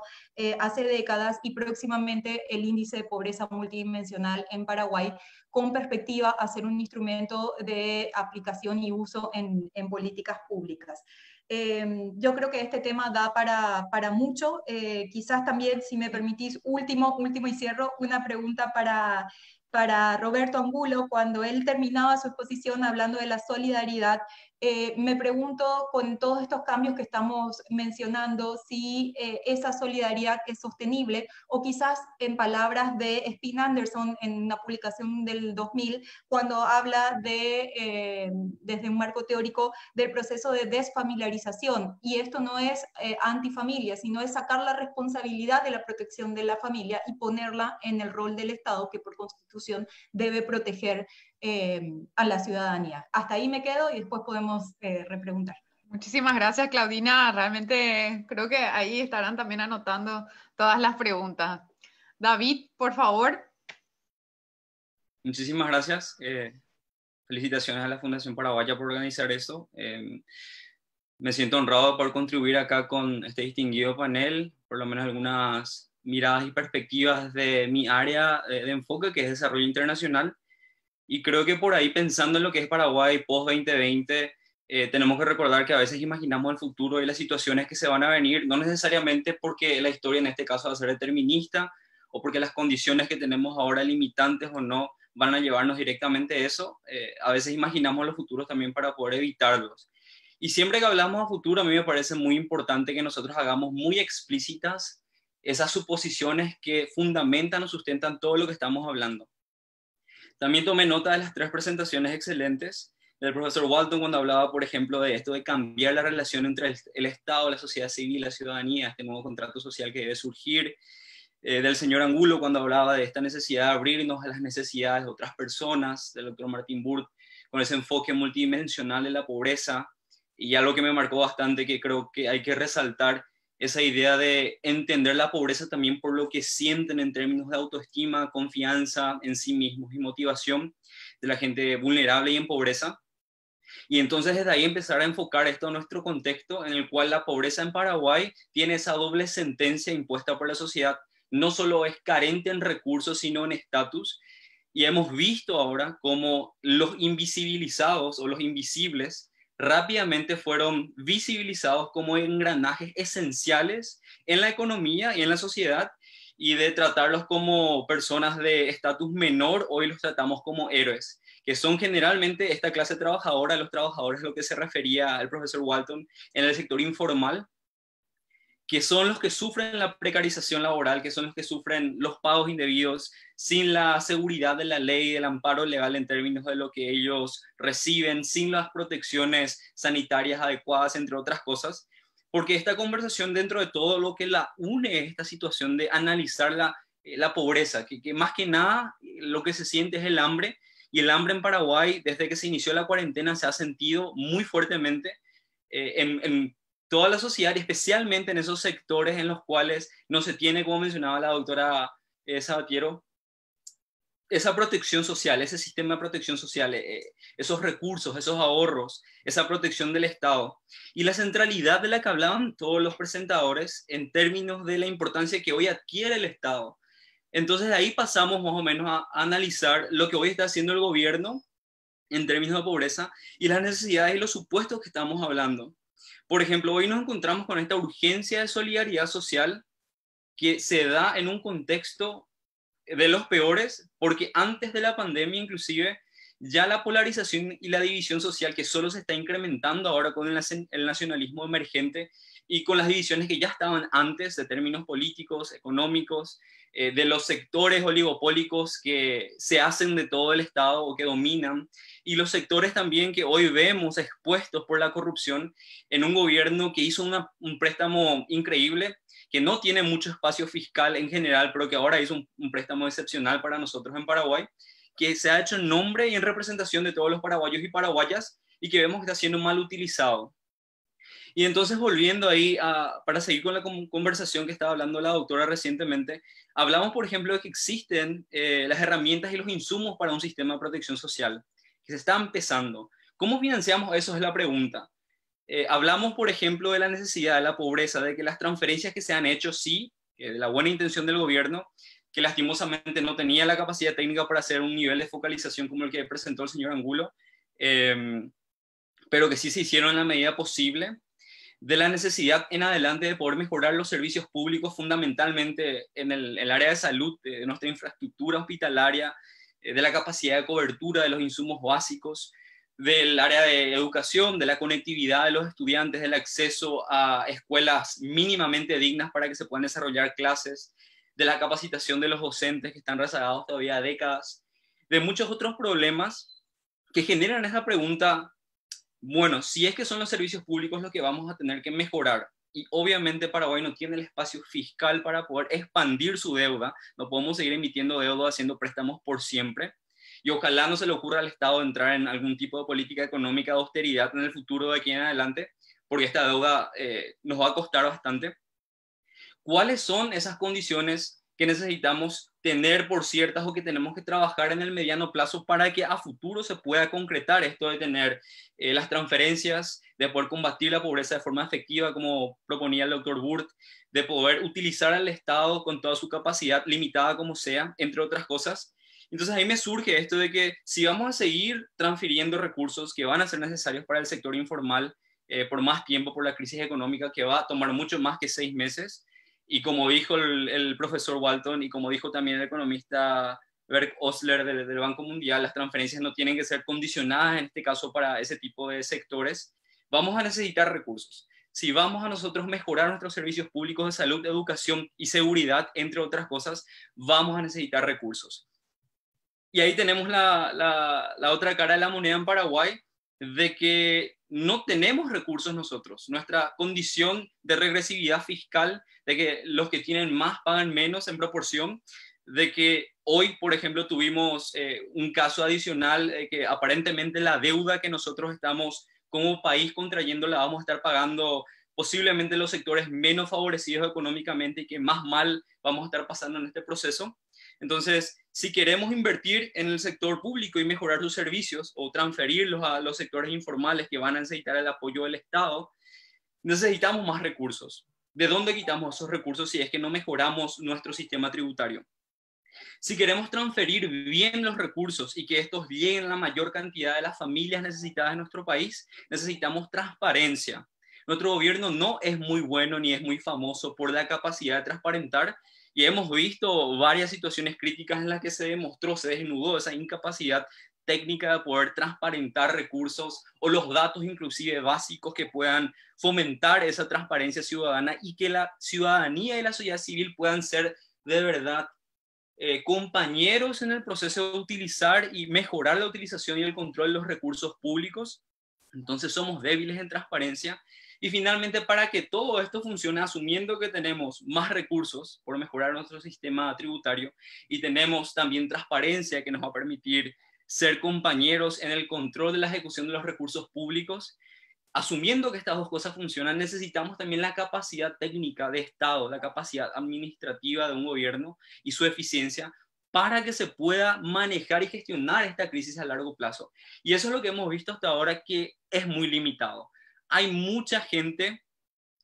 S7: hace décadas y próximamente el índice de pobreza multidimensional en Paraguay, con perspectiva a ser un instrumento de aplicación y uso en, en políticas públicas. Em, yo creo que este tema da para, para mucho. Eh, quizás también, si me permitís, último, último y cierro, una pregunta para, para Roberto Angulo. Cuando él terminaba su exposición hablando de la solidaridad, eh, me pregunto con todos estos cambios que estamos mencionando si eh, esa solidaridad es sostenible o quizás en palabras de Spin Anderson en una publicación del 2000 cuando habla de, eh, desde un marco teórico del proceso de desfamiliarización y esto no es antifamilia sino es sacar la responsabilidad de la protección de la familia y ponerla en el rol del Estado que por constitución debe proteger Em, a la ciudadanía. Hasta ahí me quedo y después podemos eh, repreguntar. Muchísimas gracias, Claudina.
S3: Realmente creo que ahí estarán también anotando todas las preguntas. David, por favor.
S8: Muchísimas gracias. Eh, felicitaciones a la Fundación Paraguaya por organizar esto. Em, me siento honrado por contribuir acá con este distinguido panel, por lo menos algunas miradas y perspectivas de mi área eh, de enfoque, que es desarrollo internacional. Y creo que por ahí, pensando en lo que es Paraguay post-2020, eh, tenemos que recordar que a veces imaginamos el futuro y las situaciones que se van a venir, no necesariamente porque la historia en este caso va a ser determinista o porque las condiciones que tenemos ahora limitantes o no van a llevarnos directamente a eso, eh, a veces imaginamos los futuros también para poder evitarlos. Y siempre que hablamos a futuro, a mí me parece muy importante que nosotros hagamos muy explícitas esas suposiciones que fundamentan o sustentan todo lo que estamos hablando. También tomé nota de las tres presentaciones excelentes del profesor Walton cuando hablaba, por ejemplo, de esto de cambiar la relación entre el, Estado, la sociedad civil, la ciudadanía, este nuevo contrato social que debe surgir, eh, del señor Angulo cuando hablaba de esta necesidad de abrirnos a las necesidades de otras personas, del doctor Martin Burt, con ese enfoque multidimensional de la pobreza, y algo que me marcó bastante, que creo que hay que resaltar, esa idea de entender la pobreza también por lo que sienten en términos de autoestima, confianza en sí mismos y motivación de la gente vulnerable y en pobreza. Y entonces desde ahí empezar a enfocar esto en nuestro contexto en el cual la pobreza en Paraguay tiene esa doble sentencia impuesta por la sociedad. No solo es carente en recursos, sino en estatus. Y hemos visto ahora cómo los invisibilizados o los invisibles rápidamente fueron visibilizados como engranajes esenciales en la economía y en la sociedad y de tratarlos como personas de estatus menor, hoy los tratamos como héroes, que son generalmente esta clase trabajadora, los trabajadores a lo que se refería el profesor Walton en el sector informal, que son los que sufren la precarización laboral, que son los que sufren los pagos indebidos, sin la seguridad de la ley, del amparo legal en términos de lo que ellos reciben, sin las protecciones sanitarias adecuadas, entre otras cosas, porque esta conversación dentro de todo lo que la une es esta situación de analizar la, eh, pobreza, que, más que nada eh, lo que se siente es el hambre, y el hambre en Paraguay desde que se inició la cuarentena se ha sentido muy fuertemente. Eh, en toda la sociedad especialmente en esos sectores en los cuales no se tiene, como mencionaba la doctora eh, Sabatiero, esa protección social, ese sistema de protección social, eh, eh, esos recursos, esos ahorros, esa protección del Estado y la centralidad de la que hablaban todos los presentadores en términos de la importancia que hoy adquiere el Estado. Entonces de ahí pasamos más o menos a analizar lo que hoy está haciendo el gobierno en términos de pobreza y las necesidades y los supuestos que estamos hablando. Por ejemplo, hoy nos encontramos con esta urgencia de solidaridad social que se da en un contexto de los peores, porque antes de la pandemia inclusive ya la polarización y la división social que solo se está incrementando ahora con el nacionalismo emergente y con las divisiones que ya estaban antes de términos políticos, económicos, eh, de los sectores oligopólicos que se hacen de todo el Estado o que dominan, y los sectores también que hoy vemos expuestos por la corrupción en un gobierno que hizo un préstamo increíble, que no tiene mucho espacio fiscal en general, pero que ahora hizo un, un préstamo excepcional para nosotros en Paraguay, que se ha hecho en nombre y en representación de todos los paraguayos y paraguayas, y que vemos que está siendo mal utilizado. Y entonces volviendo ahí para seguir con la conversación que estaba hablando la doctora recientemente, hablamos por ejemplo de que existen eh, las herramientas y los insumos para un sistema de protección social que se está empezando. ¿Cómo financiamos eso? Es la pregunta. Eh, hablamos por ejemplo de la necesidad de la pobreza, de que las transferencias que se han hecho, sí, de la buena intención del gobierno, que lastimosamente no tenía la capacidad técnica para hacer un nivel de focalización como el que presentó el señor Angulo, eh, pero que sí se hicieron en la medida posible de la necesidad en adelante de poder mejorar los servicios públicos fundamentalmente en el, área de salud, de nuestra infraestructura hospitalaria, eh, de la capacidad de cobertura de los insumos básicos, del área de educación, de la conectividad de los estudiantes, del acceso a escuelas mínimamente dignas para que se puedan desarrollar clases, de la capacitación de los docentes que están rezagados todavía décadas, de muchos otros problemas que generan esa pregunta bueno, si es que son los servicios públicos los que vamos a tener que mejorar, y obviamente Paraguay no tiene el espacio fiscal para poder expandir su deuda, no podemos seguir emitiendo deuda haciendo préstamos por siempre, y ojalá no se le ocurra al Estado entrar en algún tipo de política económica de austeridad en el futuro de aquí en adelante, porque esta deuda eh, nos va a costar bastante. ¿Cuáles son esas condiciones que necesitamos tener por ciertas o que tenemos que trabajar en el mediano plazo para que a futuro se pueda concretar esto de tener eh, las transferencias, de poder combatir la pobreza de forma efectiva, como proponía el doctor Burt, de poder utilizar al Estado con toda su capacidad, limitada como sea, entre otras cosas. Entonces ahí me surge esto de que si vamos a seguir transfiriendo recursos que van a ser necesarios para el sector informal eh, por más tiempo, por la crisis económica que va a tomar mucho más que seis meses, y como dijo el, profesor Walton y como dijo también el economista Berg Osler del, Banco Mundial, las transferencias no tienen que ser condicionadas en este caso para ese tipo de sectores. Vamos a necesitar recursos. Si vamos a nosotros mejorar nuestros servicios públicos de salud, de educación y seguridad, entre otras cosas, vamos a necesitar recursos. Y ahí tenemos la otra cara de la moneda en Paraguay, de que no tenemos recursos nosotros. Nuestra condición de regresividad fiscal, de que los que tienen más pagan menos en proporción, de que hoy, por ejemplo, tuvimos eh, un caso adicional eh, que aparentemente la deuda que nosotros estamos como país contrayendo la vamos a estar pagando posiblemente los sectores menos favorecidos económicamente y que más mal vamos a estar pasando en este proceso. Entonces, si queremos invertir en el sector público y mejorar sus servicios o transferirlos a los sectores informales que van a necesitar el apoyo del Estado, necesitamos más recursos. ¿De dónde quitamos esos recursos si es que no mejoramos nuestro sistema tributario? Si queremos transferir bien los recursos y que estos lleguen a la mayor cantidad de las familias necesitadas en nuestro país, necesitamos transparencia. Nuestro gobierno no es muy bueno ni es muy famoso por la capacidad de transparentar y hemos visto varias situaciones críticas en las que se demostró, se desnudó esa incapacidad técnica de poder transparentar recursos o los datos inclusive básicos que puedan fomentar esa transparencia ciudadana y que la ciudadanía y la sociedad civil puedan ser de verdad eh, compañeros en el proceso de utilizar y mejorar la utilización y el control de los recursos públicos. Entonces somos débiles en transparencia y finalmente, para que todo esto funcione, asumiendo que tenemos más recursos por mejorar nuestro sistema tributario y tenemos también transparencia que nos va a permitir ser compañeros en el control de la ejecución de los recursos públicos, asumiendo que estas dos cosas funcionan, necesitamos también la capacidad técnica de Estado, la capacidad administrativa de un gobierno y su eficiencia para que se pueda manejar y gestionar esta crisis a largo plazo. Y eso es lo que hemos visto hasta ahora que es muy limitado hay mucha gente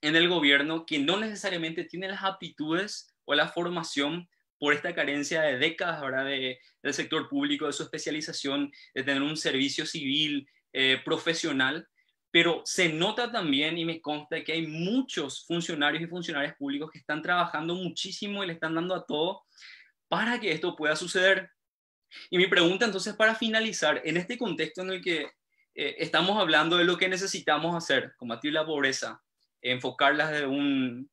S8: en el gobierno que no necesariamente tiene las aptitudes o la formación por esta carencia de décadas ahora del sector público, de su especialización, de tener un servicio civil eh, profesional, pero se nota también y me consta que hay muchos funcionarios y funcionarias públicos que están trabajando muchísimo y le están dando a todo para que esto pueda suceder. Y mi pregunta entonces para finalizar, en este contexto en el que eh, estamos hablando de lo que necesitamos hacer, combatir la pobreza, enfocarla de un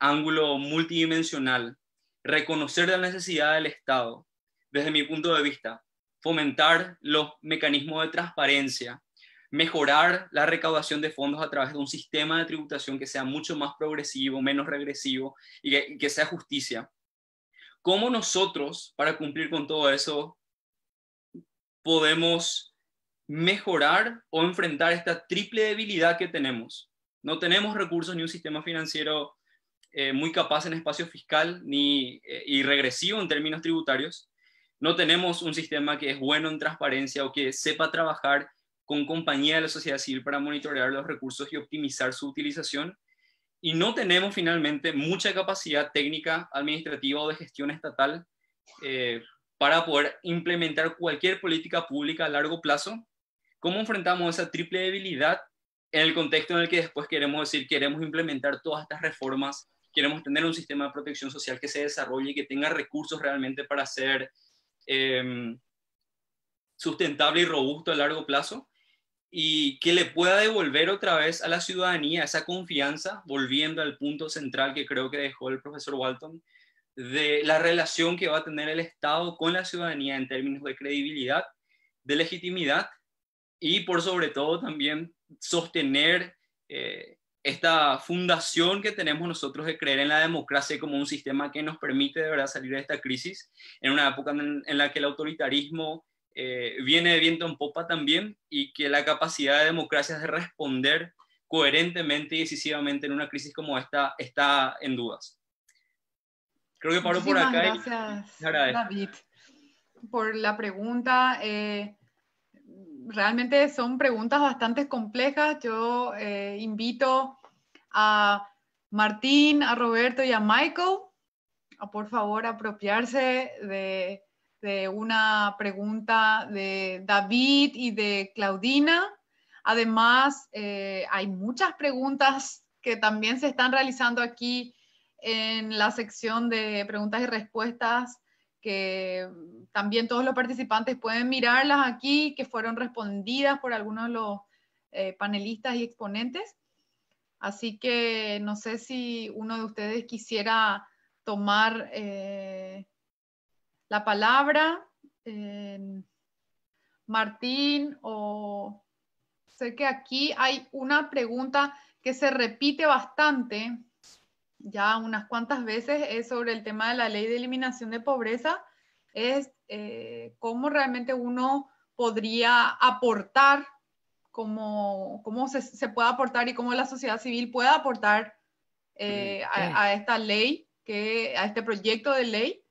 S8: ángulo multidimensional, reconocer la necesidad del Estado, desde mi punto de vista, fomentar los mecanismos de transparencia, mejorar la recaudación de fondos a través de un sistema de tributación que sea mucho más progresivo, menos regresivo y que sea justicia. ¿Cómo nosotros, para cumplir con todo eso, podemos mejorar o enfrentar esta triple debilidad que tenemos. No tenemos recursos ni un sistema financiero eh, muy capaz en espacio fiscal ni, irregresivo eh, regresivo en términos tributarios. No tenemos un sistema que es bueno en transparencia o que sepa trabajar con compañía de la sociedad civil para monitorear los recursos y optimizar su utilización. Y no tenemos finalmente mucha capacidad técnica, administrativa o de gestión estatal eh, para poder implementar cualquier política pública a largo plazo ¿Cómo enfrentamos esa triple debilidad en el contexto en el que después queremos decir, queremos implementar todas estas reformas, queremos tener un sistema de protección social que se desarrolle y que tenga recursos realmente para ser em, sustentable y robusto a largo plazo? y que le pueda devolver otra vez a la ciudadanía esa confianza, volviendo al punto central que creo que dejó el profesor Walton, de la relación que va a tener el Estado con la ciudadanía en términos de credibilidad, de legitimidad y por sobre todo también sostener eh, esta fundación que tenemos nosotros de creer en la democracia como un sistema que nos permite de verdad salir de esta crisis en una época en, la que el autoritarismo eh, viene de viento en popa también y que la capacidad de democracia de responder coherentemente y decisivamente en una crisis como esta está en dudas. Creo que paro por acá. Gracias, David,
S3: por la pregunta. Eh, realmente son preguntas bastante complejas. Yo eh, invito a Martín, a Roberto y a Michael a por favor apropiarse de, una pregunta de David y de Claudina. Además, eh, hay muchas preguntas que también se están realizando aquí en la sección de preguntas y respuestas que mm, también todos los participantes pueden mirarlas aquí, que fueron respondidas por algunos de los eh, panelistas y exponentes. Así que no sé si uno de ustedes quisiera tomar eh, la palabra. Eh, Martín, o sé que aquí hay una pregunta que se repite bastante, ya unas cuantas veces es sobre el tema de la ley de eliminación de pobreza, es eh, cómo realmente uno podría aportar, cómo, cómo se, puede aportar y cómo la sociedad civil puede aportar eh, a, esta ley, que, a este proyecto de ley,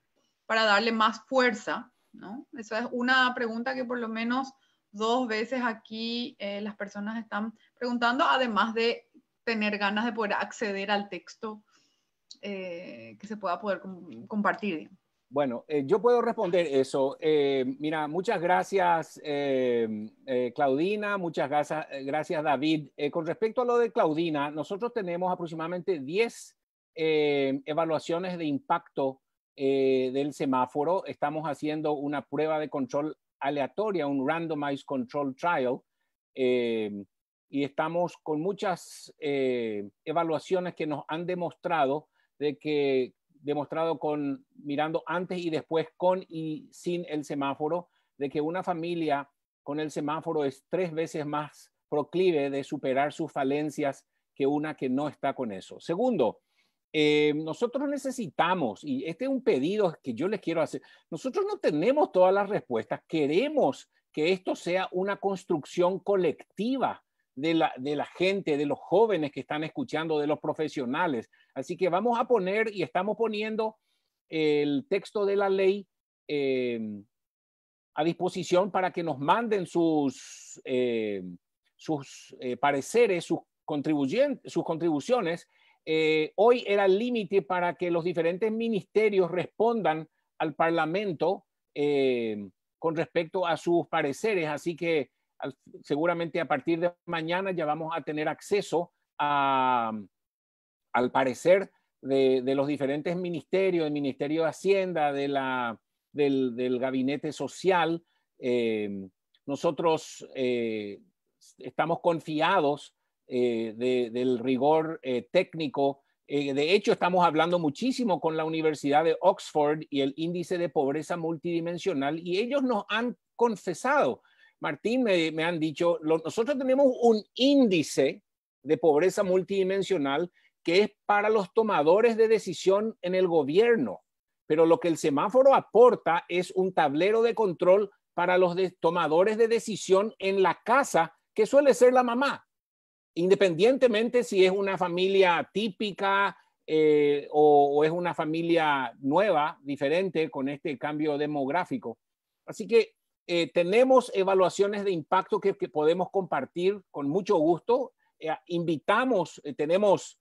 S3: para darle más fuerza. ¿no? Esa es una pregunta que por lo menos dos veces aquí eh, las personas están preguntando, además de tener ganas de poder acceder al texto eh, que se pueda poder compartir.
S6: Bueno, eh, yo puedo responder eso. Eh, mira, muchas gracias Claudina, muchas gracias, gracias David. con respecto a lo de Claudina, nosotros tenemos aproximadamente 10 evaluaciones de impacto del semáforo. Estamos haciendo una prueba de control aleatoria, un randomized control trial y estamos con muchas evaluaciones que nos han demostrado de que demostrado con mirando antes y después con y sin el semáforo, de que una familia con el semáforo es tres veces más proclive de superar sus falencias que una que no está con eso. Segundo, eh, nosotros necesitamos, y este es un pedido que yo les quiero hacer, nosotros no tenemos todas las respuestas, queremos que esto sea una construcción colectiva de la, de la gente, de los jóvenes que están escuchando, de los profesionales, Así que vamos a poner y estamos poniendo el texto de la ley em, a disposición para que nos manden sus, em, sus eh, pareceres, sus, sus contribuciones. Eh, hoy era el límite para que los diferentes ministerios respondan al Parlamento em, con respecto a sus pareceres, así que seguramente a partir de mañana ya vamos a tener acceso a, al parecer de, los diferentes ministerios, el Ministerio de Hacienda, del, Gabinete Social, eh, nosotros eh, estamos confiados eh, del rigor técnico. de hecho, estamos hablando muchísimo con la Universidad de Oxford y el índice de pobreza multidimensional y ellos nos han confesado. Martín, me, han dicho, nosotros tenemos un índice de pobreza multidimensional que es para los tomadores de decisión en el gobierno. Pero lo que el semáforo aporta es un tablero de control para los tomadores de decisión en la casa, que suele ser la mamá, independientemente si es una familia típica eh, o, es una familia nueva, diferente con este cambio demográfico. Así que eh, tenemos evaluaciones de impacto que, podemos compartir con mucho gusto. Eh, invitamos, tenemos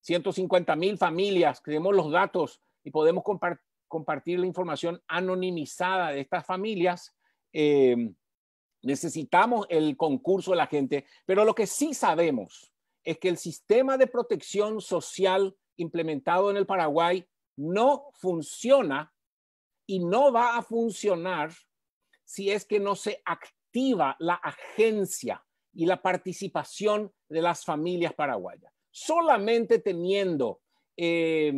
S6: 150 eh, mil familias, creemos los datos y podemos compartir la información anonimizada de estas familias. Eh, necesitamos el concurso de la gente, pero lo que sí sabemos es que el sistema de protección social implementado en el Paraguay no funciona y no va a funcionar si es que no se activa la agencia y la participación de las familias paraguayas. Solamente teniendo eh,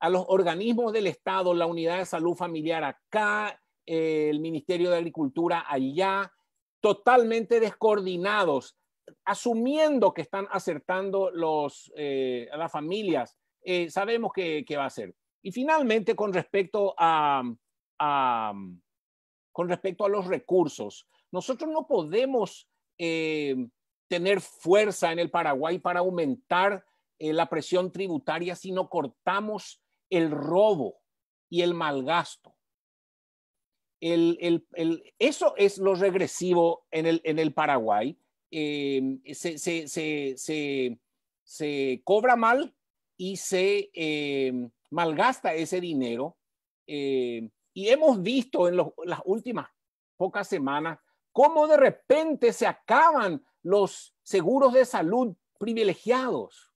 S6: a los organismos del Estado, la unidad de salud familiar acá, eh, el Ministerio de Agricultura allá, totalmente descoordinados, asumiendo que están acertando los, eh, las familias, sabemos qué va a ser. Y finalmente, con respecto a, con respecto a los recursos, nosotros no podemos tener fuerza en el Paraguay para aumentar eh, la presión tributaria si no cortamos el robo y el malgasto. El, el, el, eso es lo regresivo en el, en el Paraguay. Em, se, se, se, se, cobra mal y se em, malgasta ese dinero. Em, y hemos visto en las últimas pocas semanas cómo de repente se acaban los seguros de salud privilegiados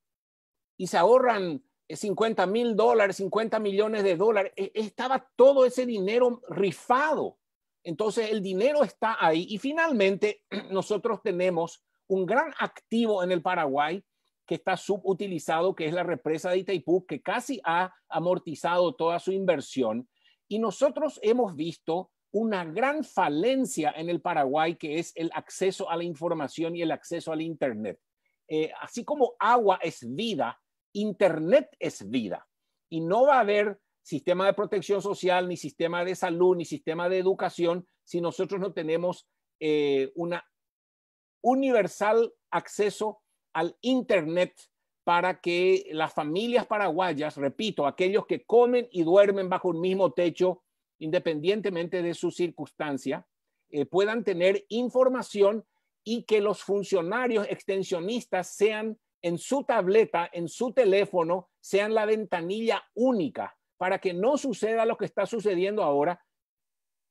S6: y se ahorran 50 eh, mil dólares, 50 millones de dólares. E, estaba todo ese dinero rifado. Entonces el dinero está ahí y finalmente nosotros tenemos un gran activo en el Paraguay que está subutilizado, que es la represa de Itaipú, que casi ha amortizado toda su inversión. Y nosotros hemos visto una gran falencia en el Paraguay que es el acceso a la información y el acceso al Internet. Eh, así como agua es vida, Internet es vida. Y no va a haber sistema de protección social, ni sistema de salud, ni sistema de educación si nosotros no tenemos eh, una universal acceso al Internet para que las familias paraguayas, repito, aquellos que comen y duermen bajo un mismo techo, independientemente de su circunstancia, eh, puedan tener información y que los funcionarios extensionistas sean en su tableta, en su teléfono, sean la ventanilla única para que no suceda lo que está sucediendo ahora,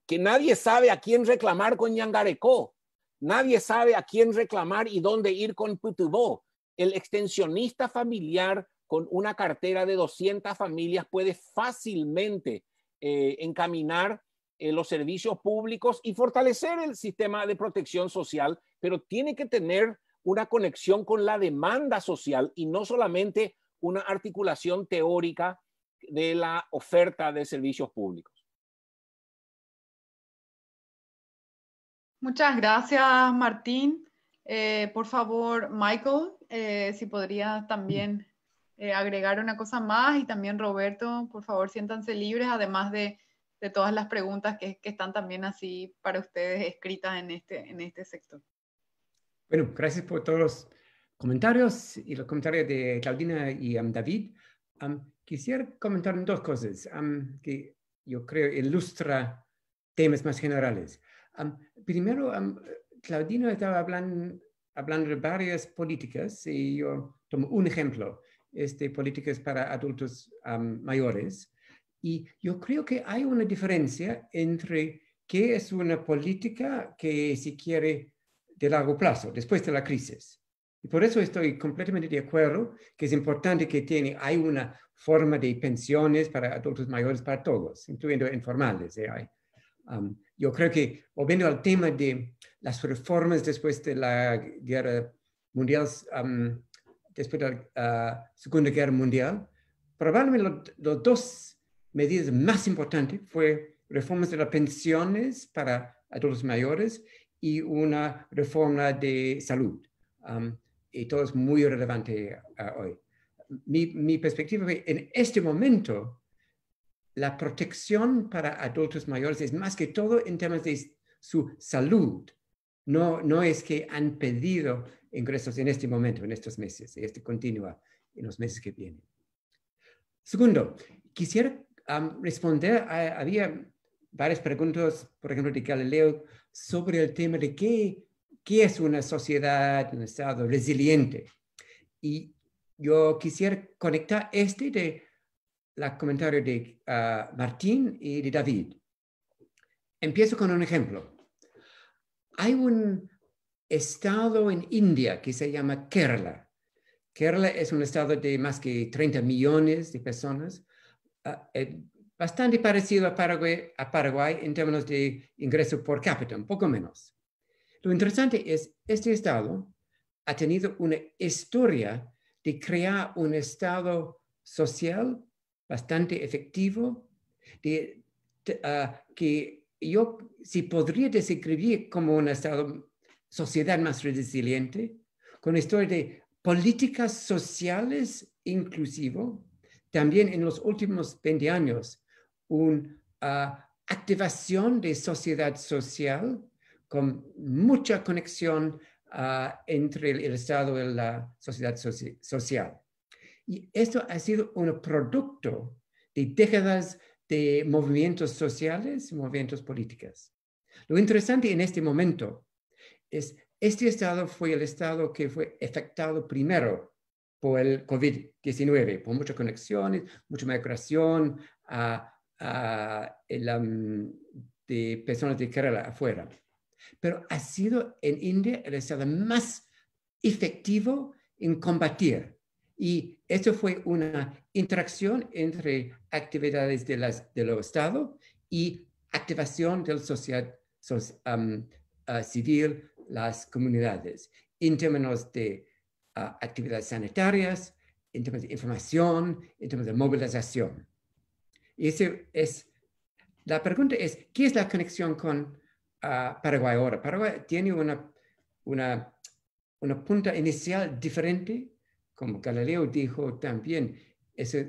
S6: que nadie sabe a quién reclamar con Yangarecó, nadie sabe a quién reclamar y dónde ir con Putubó. El extensionista familiar con una cartera de 200 familias puede fácilmente eh, encaminar eh, los servicios públicos y fortalecer el sistema de protección social, pero tiene que tener una conexión con la demanda social y no solamente una articulación teórica de la oferta de servicios públicos.
S1: Muchas gracias,
S3: Martín. Eh, por favor, Michael, si podría también eh, agregar una cosa más y también Roberto, por favor, siéntanse libres, además de, de todas las preguntas que, están también así para ustedes escritas en este, en este sector.
S4: Bueno, gracias por todos los comentarios y los comentarios de Claudina y um, David. Um, quisiera comentar dos cosas um, que yo creo ilustra temas más generales. primero, Claudina estaba hablando, hablando de varias políticas y yo tomo un ejemplo este, políticas para adultos mayores. Y yo creo que hay una diferencia entre qué es una política que se quiere de largo plazo, después de la crisis. Y por eso estoy completamente de acuerdo que es importante que tiene, hay una forma de pensiones para adultos mayores para todos, incluyendo informales. ¿eh? yo creo que, volviendo al tema de las reformas después de la guerra mundial, después de la Segunda Guerra Mundial, probablemente las dos medidas más importantes fue reformas de las pensiones para adultos mayores y una reforma de salud. y todo es muy relevante eh, hoy. Mi, mi perspectiva es que en este momento la protección para adultos mayores es más que todo en temas de su salud, no, es que han pedido ingresos en este momento, en estos meses, y este continúa en los meses que vienen. Segundo, quisiera responder, había varias preguntas, por ejemplo, de Galileo, sobre el tema de qué, es una sociedad, un Estado resiliente. Y yo quisiera conectar este de la comentario de ah, Martín y de David. Empiezo con un ejemplo. Hay un estado en India que se llama Kerala. Kerala es un estado de más que 30 millones de personas, ah, eh, bastante parecido a Paraguay, a Paraguay en términos de ingreso por cápita, un poco menos. Lo interesante es, este estado ha tenido una historia de crear un estado social bastante efectivo, de, ah, que yo, si podría describir como una estado, sociedad más resiliente, con historia de políticas sociales inclusivo, también en los últimos 20 años, una ah, activación de sociedad social con mucha conexión ah, entre el Estado y la sociedad social. Y esto ha sido un producto de décadas de movimientos sociales y movimientos políticos. Lo interesante en este momento es, este estado fue el estado que fue afectado primero por el COVID-19, por muchas conexiones, mucha migración a, de personas de Kerala afuera. Pero ha sido en India el estado más efectivo en combatir y esto fue una interacción entre actividades de las, del Estado y activación del social ah, civil, las comunidades, en términos de ah, actividades sanitarias, en términos de información, en términos de movilización. Y ese es, la pregunta es, ¿qué es la conexión con ah, Paraguay ahora? Paraguay tiene una, una, una punta inicial diferente como Galileo dijo también,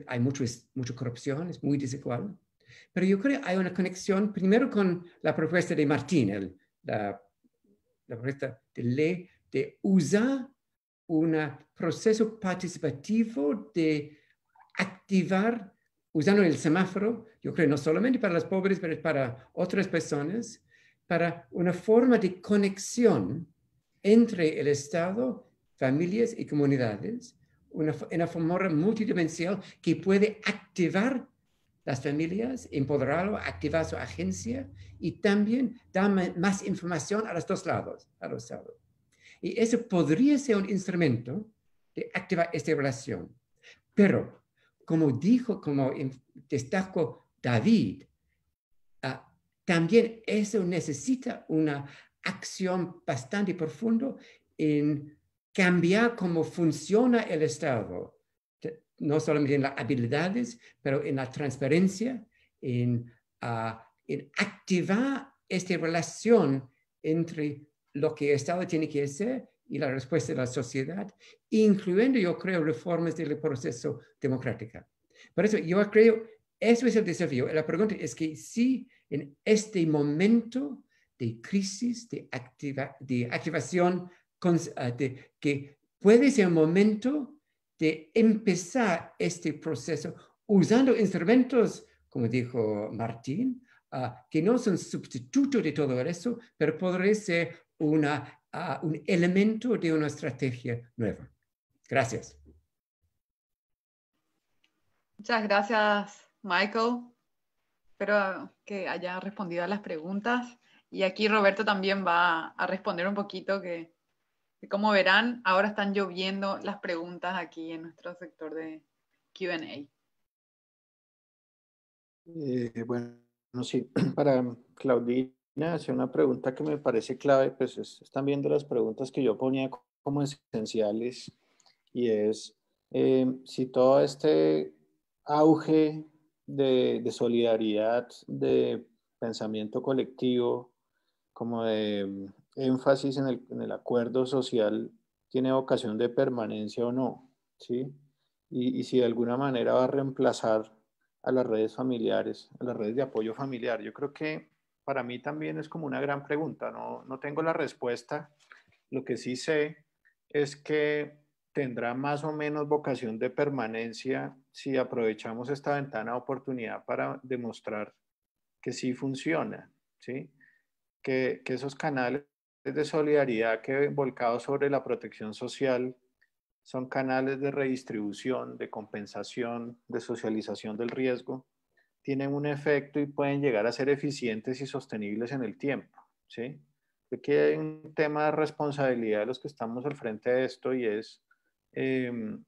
S4: hay mucho, mucha corrupción, es muy desigual. Pero yo creo que hay una conexión primero con la propuesta de Martín, la, la, propuesta de ley de usar un proceso participativo de activar, usando el semáforo, yo creo no solamente para las pobres, pero para otras personas, para una forma de conexión entre el Estado familias y comunidades una, en una forma multidimensional que puede activar las familias, empoderarlo, activar su agencia y también dar más información a los dos lados, a los lados. Y eso podría ser un instrumento de activar esta relación. Pero, como dijo, como destacó David, ah, también eso necesita una acción bastante profunda en cambiar cómo funciona el Estado, no solamente en las habilidades, pero en la transparencia, ah, en, activar esta relación entre lo que el Estado tiene que hacer y la respuesta de la sociedad, incluyendo, yo creo, reformas del proceso democrático. Por eso yo creo, eso es el desafío. La pregunta es que si en este momento de crisis, de, activa, de activación Ah, de, que puede ser el momento de empezar este proceso usando instrumentos, como dijo Martín, ah, que no son sustituto de todo eso, pero podrían ser una, ah, un elemento de una estrategia nueva. Gracias.
S3: Muchas gracias, Michael. Espero que haya respondido a las preguntas. Y aquí Roberto también va a responder un poquito que como verán, ahora están lloviendo las preguntas aquí en nuestro sector de QA.
S1: Eh, bueno,
S5: sí, para Claudina, hace una pregunta que me parece clave, pues están viendo las preguntas que yo ponía como esenciales y es em, si todo este auge de solidaridad, de pensamiento colectivo, como de énfasis en el, acuerdo social tiene vocación de permanencia o no, ¿sí? Y, si de alguna manera va a reemplazar a las redes familiares, a las redes de apoyo familiar. Yo creo que para mí también es como una gran pregunta, no, tengo la respuesta. Lo que sí sé es que tendrá más o menos vocación de permanencia si aprovechamos esta ventana de oportunidad para demostrar que sí funciona, ¿sí? Que, que esos canales de solidaridad que, volcado sobre la protección social, son canales de redistribución, de compensación, de socialización del riesgo, tienen un efecto y pueden llegar a ser eficientes y sostenibles en el tiempo. ¿sí? Aquí hay un tema de responsabilidad de los que estamos al frente de esto y es em,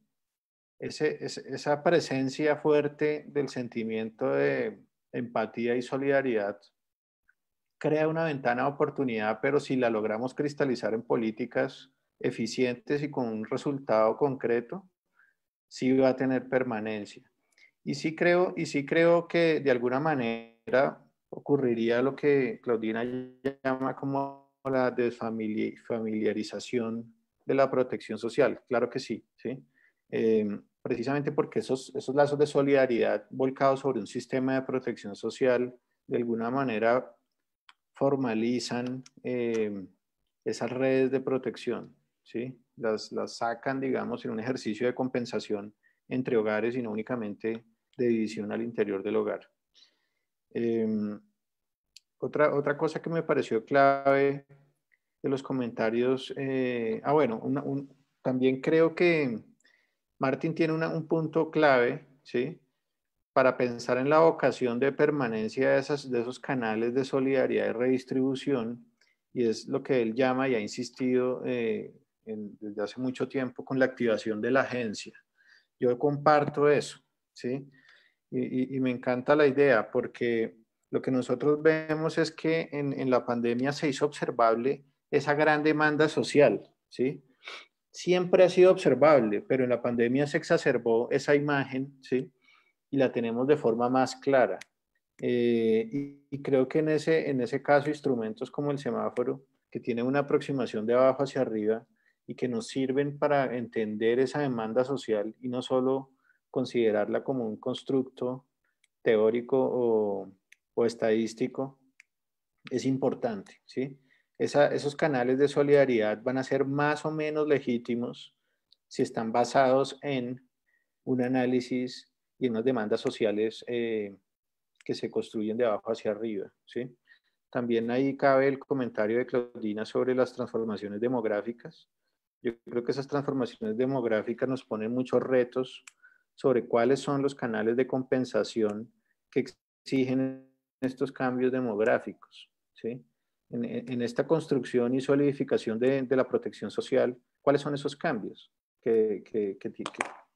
S5: esa presencia fuerte del sentimiento de empatía y solidaridad crea una ventana de oportunidad, pero si la logramos cristalizar en políticas eficientes y con un resultado concreto, sí va a tener permanencia. Y sí creo, y sí creo que de alguna manera ocurriría lo que Claudina llama como la desfamiliarización de la protección social. Claro que sí, ¿sí? Eh, precisamente porque esos, esos lazos de solidaridad volcados sobre un sistema de protección social de alguna manera formalizan eh, esas redes de protección, ¿sí? Las, sacan, digamos, en un ejercicio de compensación entre hogares y no únicamente de división al interior del hogar. Em, otra, otra cosa que me pareció clave de los comentarios, eh, ah, bueno, también creo que Martín tiene un punto clave, ¿sí? para pensar en la vocación de permanencia de, esas, de esos canales de solidaridad y redistribución, y es lo que él llama y ha insistido eh, desde hace mucho tiempo con la activación de la agencia. Yo comparto eso, ¿sí? Y, me encanta la idea porque lo que nosotros vemos es que en, en la pandemia se hizo observable esa gran demanda social, ¿sí? Siempre ha sido observable, pero en la pandemia se exacerbó esa imagen, ¿sí? y la tenemos de forma más clara. Eh, y, creo que en ese, en ese caso instrumentos como el semáforo, que tiene una aproximación de abajo hacia arriba y que nos sirven para entender esa demanda social y no solo considerarla como un constructo teórico o, estadístico, es importante. ¿sí? esos canales de solidaridad van a ser más o menos legítimos si están basados en un análisis y en unas demandas sociales eh, que se construyen de abajo hacia arriba. ¿sí? También ahí cabe el comentario de Claudina sobre las transformaciones demográficas. Yo creo que esas transformaciones demográficas nos ponen muchos retos sobre cuáles son los canales de compensación que exigen estos cambios demográficos. ¿sí? En, esta construcción y solidificación de, la protección social, ¿cuáles son esos cambios que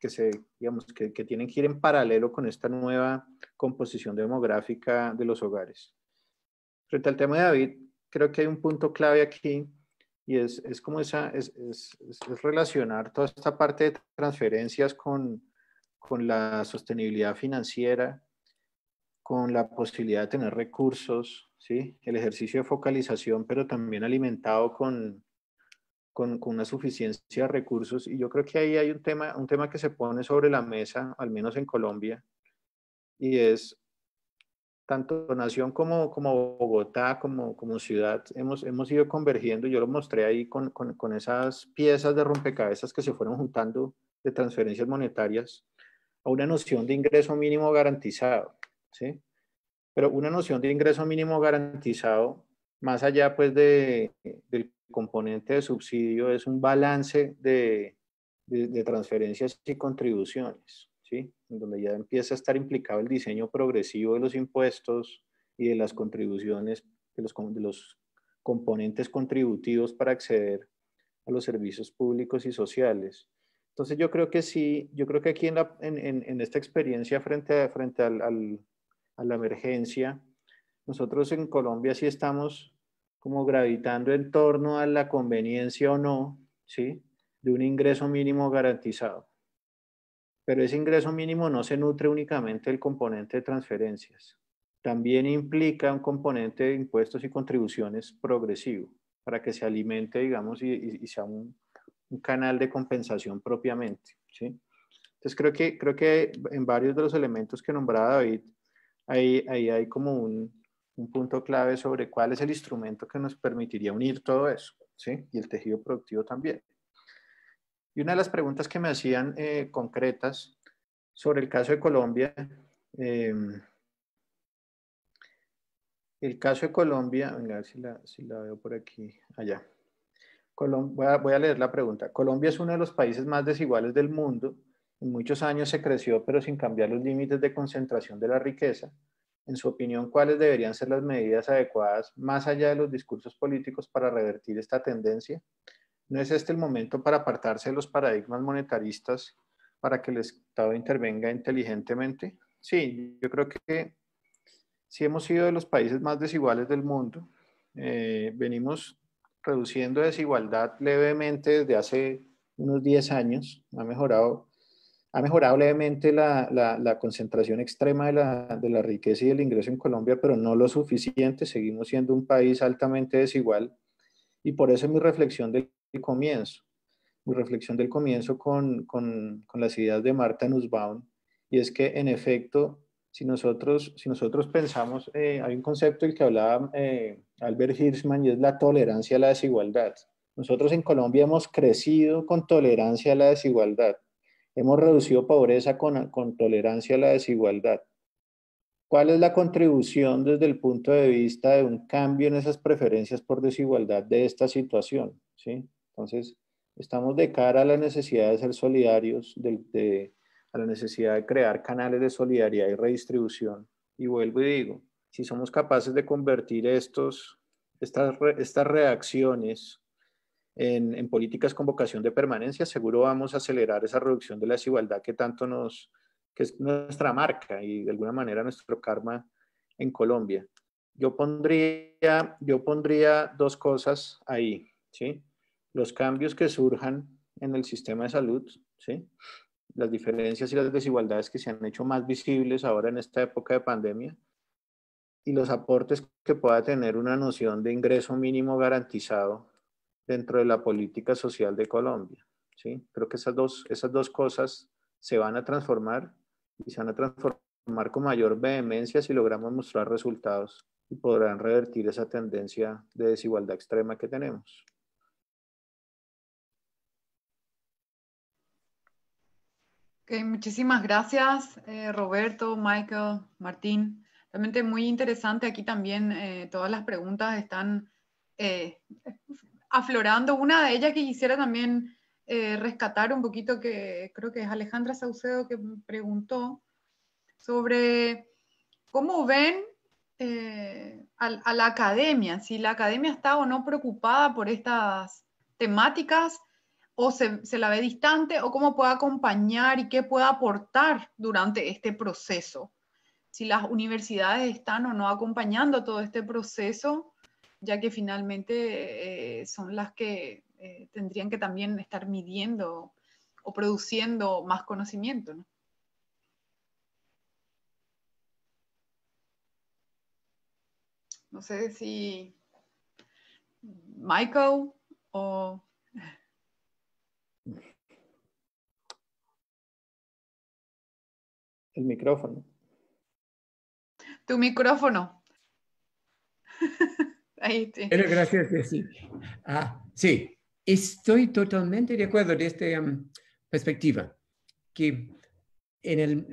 S5: que, se, digamos, que, tienen que ir en paralelo con esta nueva composición demográfica de los hogares. Frente al tema de David, creo que hay un punto clave aquí y es, como esa, es, es, relacionar toda esta parte de transferencias con, la sostenibilidad financiera, con la posibilidad de tener recursos, ¿sí? el ejercicio de focalización, pero también alimentado con, con, una suficiencia de recursos. Y yo creo que ahí hay un tema, un tema que se pone sobre la mesa, al menos en Colombia, y es tanto Nación como, como Bogotá, como, como ciudad, hemos, hemos ido convergiendo. Yo lo mostré ahí con, esas piezas de rompecabezas que se fueron juntando de transferencias monetarias a una noción de ingreso mínimo garantizado, ¿sí? Pero una noción de ingreso mínimo garantizado, más allá pues de, del componente de subsidio es un balance de, transferencias y contribuciones, ¿sí? donde ya empieza a estar implicado el diseño progresivo de los impuestos y de las contribuciones, de los, componentes contributivos para acceder a los servicios públicos y sociales. Entonces yo creo que sí, yo creo que aquí en, en, esta experiencia frente, a, frente a la emergencia, nosotros en Colombia sí estamos como gravitando en torno a la conveniencia o no, ¿sí? De un ingreso mínimo garantizado. Pero ese ingreso mínimo no se nutre únicamente del componente de transferencias. También implica un componente de impuestos y contribuciones progresivo para que se alimente, digamos, y, sea un, un, canal de compensación propiamente, ¿sí? Entonces creo que, creo que en varios de los elementos que nombraba David, ahí, ahí hay como un, un punto clave sobre cuál es el instrumento que nos permitiría unir todo eso, ¿sí? Y el tejido productivo también. Y una de las preguntas que me hacían eh, concretas sobre el caso de Colombia, em, el caso de Colombia, venga, a ver si la, si la veo por aquí, allá. voy a leer la pregunta. Colombia es uno de los países más desiguales del mundo. En muchos años se creció, pero sin cambiar los límites de concentración de la riqueza. En su opinión, ¿cuáles deberían ser las medidas adecuadas más allá de los discursos políticos para revertir esta tendencia? ¿No es este el momento para apartarse de los paradigmas monetaristas para que el Estado intervenga inteligentemente? Sí, yo creo que si hemos sido de los países más desiguales del mundo, eh, venimos reduciendo desigualdad levemente desde hace unos 10 años, ha mejorado ha mejorado levemente la, la, concentración extrema de la, riqueza y del ingreso en Colombia, pero no lo suficiente. Seguimos siendo un país altamente desigual y por eso mi reflexión del comienzo, mi reflexión del comienzo con, las ideas de Marta Nussbaum, y es que en efecto, si nosotros, si nosotros pensamos, eh, hay un concepto del que hablaba eh, Albert Hirschman y es la tolerancia a la desigualdad. Nosotros en Colombia hemos crecido con tolerancia a la desigualdad Hemos reducido pobreza con, tolerancia a la desigualdad. ¿Cuál es la contribución desde el punto de vista de un cambio en esas preferencias por desigualdad de esta situación? ¿Sí? Entonces, estamos de cara a la necesidad de ser solidarios, a la necesidad de crear canales de solidaridad y redistribución. Y vuelvo y digo, si somos capaces de convertir estos, estas, estas reacciones en, políticas con vocación de permanencia, seguro vamos a acelerar esa reducción de la desigualdad que tanto nos, que es nuestra marca y de alguna manera nuestro karma en Colombia. Yo pondría, yo pondría dos cosas ahí, ¿sí? Los cambios que surjan en el sistema de salud, ¿sí? Las diferencias y las desigualdades que se han hecho más visibles ahora en esta época de pandemia y los aportes que pueda tener una noción de ingreso mínimo garantizado dentro de la política social de Colombia. ¿sí? Creo que esas dos, esas dos cosas se van a transformar y se van a transformar con mayor vehemencia si logramos mostrar resultados y podrán revertir esa tendencia de desigualdad extrema que tenemos.
S3: Okay, muchísimas gracias, eh, Roberto, Michael, Martín. Realmente muy interesante. Aquí también eh, todas las preguntas están eh, aflorando. Una de ellas que quisiera también eh, rescatar un poquito, que creo que es Alejandra Saucedo que preguntó sobre cómo ven eh, a, la academia, si la academia está o no preocupada por estas temáticas, o se, se la ve distante, o cómo puede acompañar y qué puede aportar durante este proceso. Si las universidades están o no acompañando todo este proceso ya que finalmente eh, eh, son las que eh, tendrían que también estar midiendo o produciendo más conocimiento. ¿no? no sé si Michael o...
S1: El micrófono. Tu micrófono.
S4: gracias, sí. Ah, sí, estoy totalmente de acuerdo de esta um, perspectiva, que en el,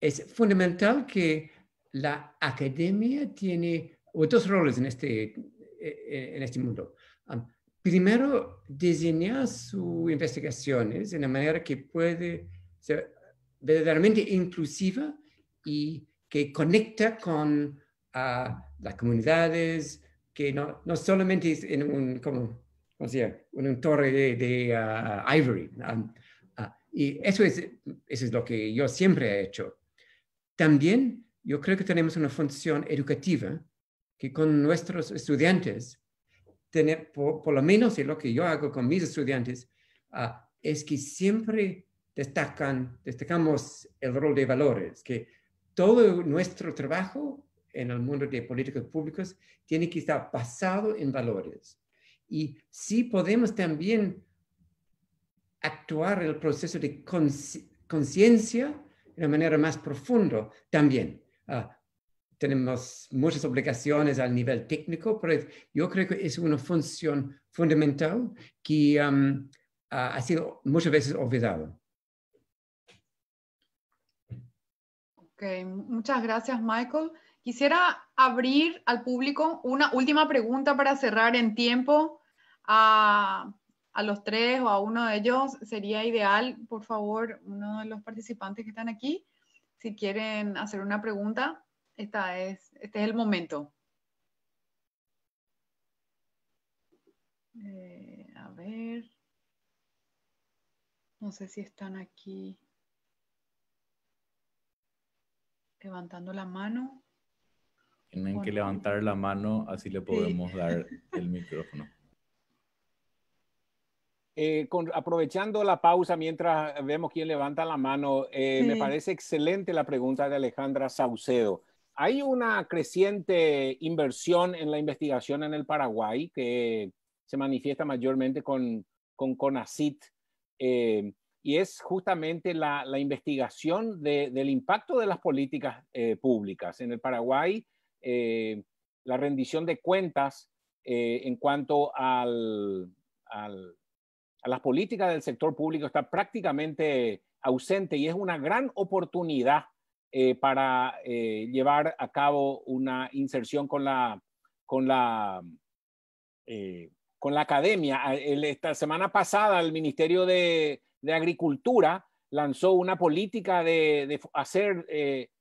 S4: es fundamental que la academia tiene dos roles en este, e, e, en este mundo. Um, primero, diseñar sus investigaciones de una manera que puede ser verdaderamente inclusiva y que conecta con a las comunidades, que no, no solamente es en un, como, o sea, un torre de, ah, ah, ivory. Ah, y eso es, eso es lo que yo siempre he hecho. También yo creo que tenemos una función educativa que con nuestros estudiantes, tener, por, lo menos es lo que yo hago con mis estudiantes, es que siempre destacan, destacamos el rol de valores, que todo nuestro trabajo en el mundo de políticos públicos, tiene que estar basado en valores. Y si podemos también actuar en el proceso de conciencia de una manera más profunda, también. Ah, tenemos muchas obligaciones al nivel técnico, pero yo creo que es una función fundamental que ha sido muchas veces olvidada.
S3: Okay, muchas gracias Michael. Quisiera abrir al público una última pregunta para cerrar en tiempo. A, los tres o a uno de ellos sería ideal, por favor, uno de los participantes que están aquí, si quieren hacer una pregunta, esta es, este es el momento. Eh, a ver, no sé si están aquí levantando la mano.
S2: Tienen que levantar la mano, así le podemos dar el micrófono.
S6: Eh, aprovechando la pausa mientras vemos quién levanta la mano, eh, me parece excelente la pregunta de Alejandra Saucedo. Hay una creciente inversión en la investigación en el Paraguay que se manifiesta mayormente con, con CONACIT eh, y es justamente la, investigación del impacto de las políticas públicas. En el Paraguay eh, la rendición de cuentas eh, en cuanto a las políticas del sector público está prácticamente ausente y es una gran oportunidad eh, para llevar a cabo una inserción con la, con la, con la academia. Ah, esta semana pasada el Ministerio de, Agricultura lanzó una política de, de hacer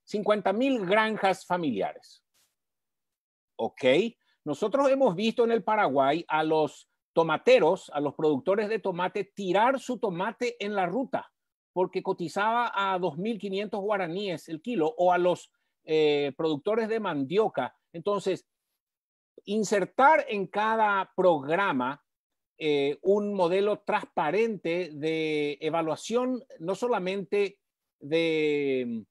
S6: 50 mil granjas familiares. ¿ok? Nosotros hemos visto en el Paraguay a los tomateros, a los productores de tomate, tirar su tomate en la ruta porque cotizaba a 2.500 guaraníes el kilo o a los eh, productores de mandioca. Entonces, insertar en cada programa eh, un modelo transparente de evaluación, no solamente de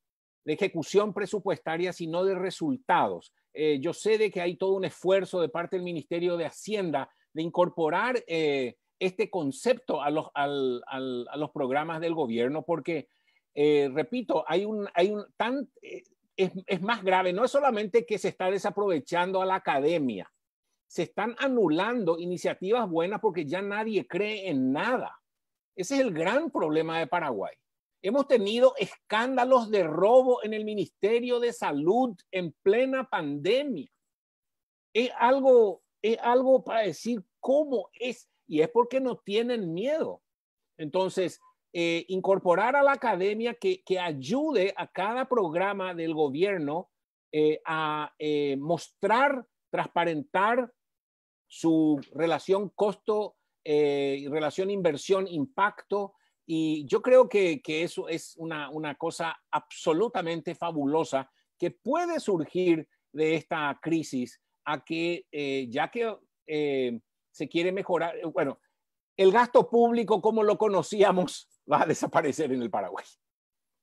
S6: ejecución presupuestaria, sino de resultados. Eh, yo sé de que hay todo un esfuerzo de parte del Ministerio de Hacienda de incorporar eh, este concepto a los, programas del gobierno, porque, eh, repito, es, más grave, no es solamente que se está desaprovechando a la academia, se están anulando iniciativas buenas porque ya nadie cree en nada. Ese es el gran problema de Paraguay. Hemos tenido escándalos de robo en el Ministerio de Salud en plena pandemia. Es algo, es algo para decir cómo es, y es porque no tienen miedo. Entonces, eh, incorporar a la academia que, ayude a cada programa del gobierno eh, a eh, mostrar, transparentar su relación costo, relación inversión, impacto, y yo creo que, que eso es una, una cosa absolutamente fabulosa que puede surgir de esta crisis a que, eh, ya que eh, se quiere mejorar, bueno, el gasto público como lo conocíamos va a desaparecer en el Paraguay.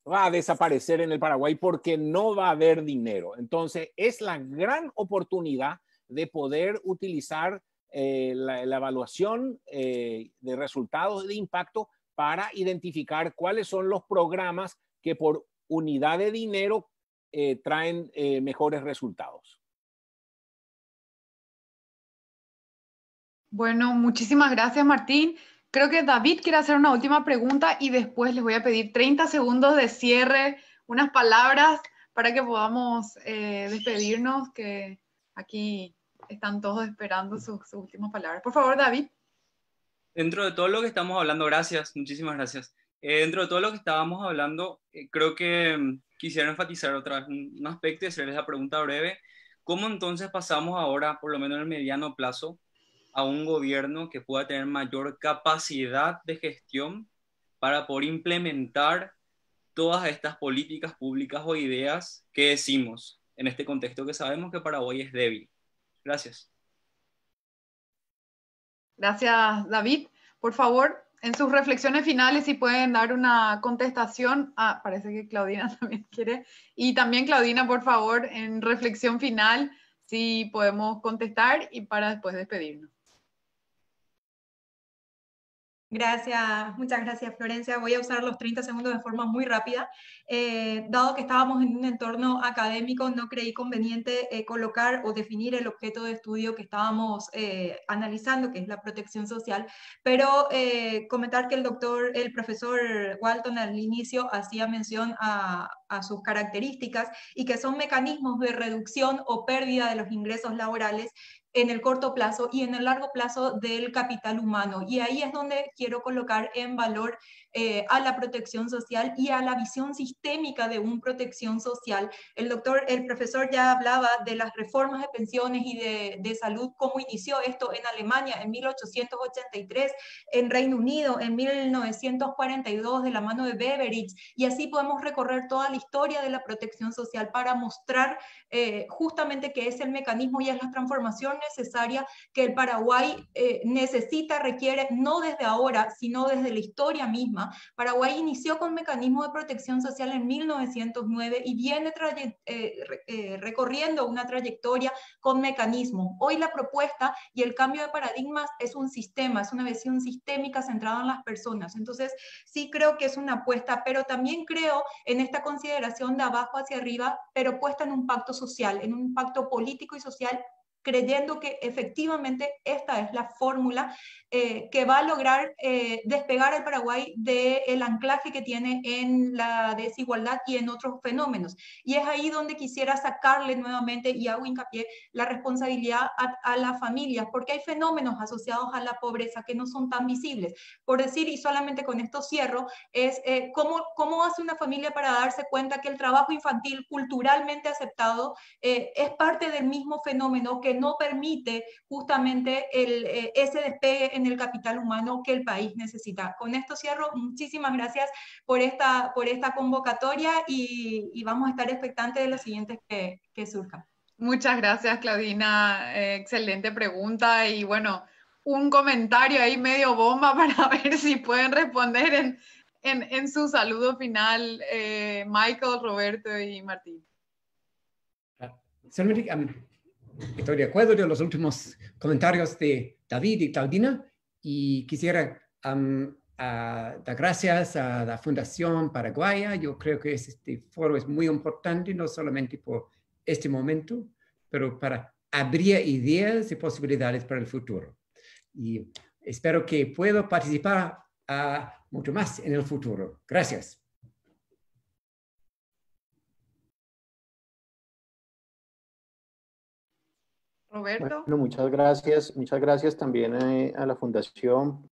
S6: Va a desaparecer en el Paraguay porque no va a haber dinero. Entonces, es la gran oportunidad de poder utilizar eh, la, evaluación de resultados de impacto para identificar cuáles son los programas que por unidad de dinero eh, traen eh, mejores resultados.
S1: Bueno,
S3: muchísimas gracias Martín. Creo que David quiere hacer una última pregunta y después les voy a pedir 30 segundos de cierre, unas palabras para que podamos eh, despedirnos, que aquí están todos esperando sus últimas palabras. Por favor, David
S8: dentro de todo lo que estamos hablando, gracias, muchísimas gracias. Eh, dentro de todo lo que estábamos hablando, eh, creo que mm, quisiera enfatizar otra un, aspecto y hacerles la pregunta breve. ¿Cómo entonces pasamos ahora, por lo menos en el mediano plazo, a un gobierno que pueda tener mayor capacidad de gestión para poder implementar todas estas políticas públicas o ideas que decimos en este contexto que sabemos que Paraguay es débil? Gracias.
S3: Gracias, David. Por favor, en sus reflexiones finales, si pueden dar una contestación. Ah, parece que Claudina también quiere. Y también, Claudina, por favor, en reflexión final, si podemos contestar y para después despedirnos.
S7: Gracias, muchas gracias Florencia. Voy a usar los 30 segundos de forma muy rápida. Eh, dado que estábamos en un entorno académico, no creí conveniente eh, colocar o definir el objeto de estudio que estábamos eh, analizando, que es la protección social, pero comentar que el doctor, el profesor Walton al inicio hacía mención a, a sus características y que son mecanismos de reducción o pérdida de los ingresos laborales en el corto plazo y en el largo plazo del capital humano. Y ahí es donde quiero colocar en valor eh, a la protección social y a la visión sistémica de un protección social. El doctor, el profesor ya hablaba de las reformas de pensiones y de, salud, cómo inició esto en Alemania en 1883, en Reino Unido en 1942 de la mano de Beveridge, y así podemos recorrer toda la historia de la protección social para mostrar eh, justamente que es el mecanismo y es la transformación necesaria que el Paraguay eh, necesita, requiere, no desde ahora, sino desde la historia misma Paraguay inició con mecanismo de protección social en 1909 y viene eh, eh, recorriendo una trayectoria con mecanismo. Hoy la propuesta y el cambio de paradigmas es un sistema, es una visión sistémica centrada en las personas. Entonces, sí creo que es una apuesta, pero también creo en esta consideración de abajo hacia arriba, pero puesta en un pacto social, en un pacto político y social creyendo que efectivamente esta es la fórmula eh, que va a lograr eh, despegar al Paraguay del anclaje que tiene en la desigualdad y en otros fenómenos. Y es ahí donde quisiera sacarle nuevamente, y hago hincapié, la responsabilidad a, la las familias, porque hay fenómenos asociados a la pobreza que no son tan visibles. Por decir, y solamente con esto cierro, es eh, cómo, cómo hace una familia para darse cuenta que el trabajo infantil culturalmente aceptado es parte del mismo fenómeno que no permite justamente el, eh, ese despegue en el capital humano que el país necesita. Con esto cierro. Muchísimas gracias por esta, por esta convocatoria y, vamos a estar expectantes de los siguientes que, surjan.
S3: Muchas gracias, Claudina. Eh, excelente pregunta y bueno, un comentario ahí medio bomba para ver si pueden responder en, su saludo final, eh, Michael, Roberto y Martín.
S4: Ah, ah, Estoy de acuerdo con los últimos comentarios de David y Claudina y quisiera dar gracias a la Fundación Paraguaya. Yo creo que este foro es muy importante, no solamente por este momento, pero para abrir ideas y posibilidades para el futuro. Y espero que pueda participar ah, mucho más en el futuro. Gracias.
S1: Roberto. muchas gracias. Muchas gracias también eh, a la Fundación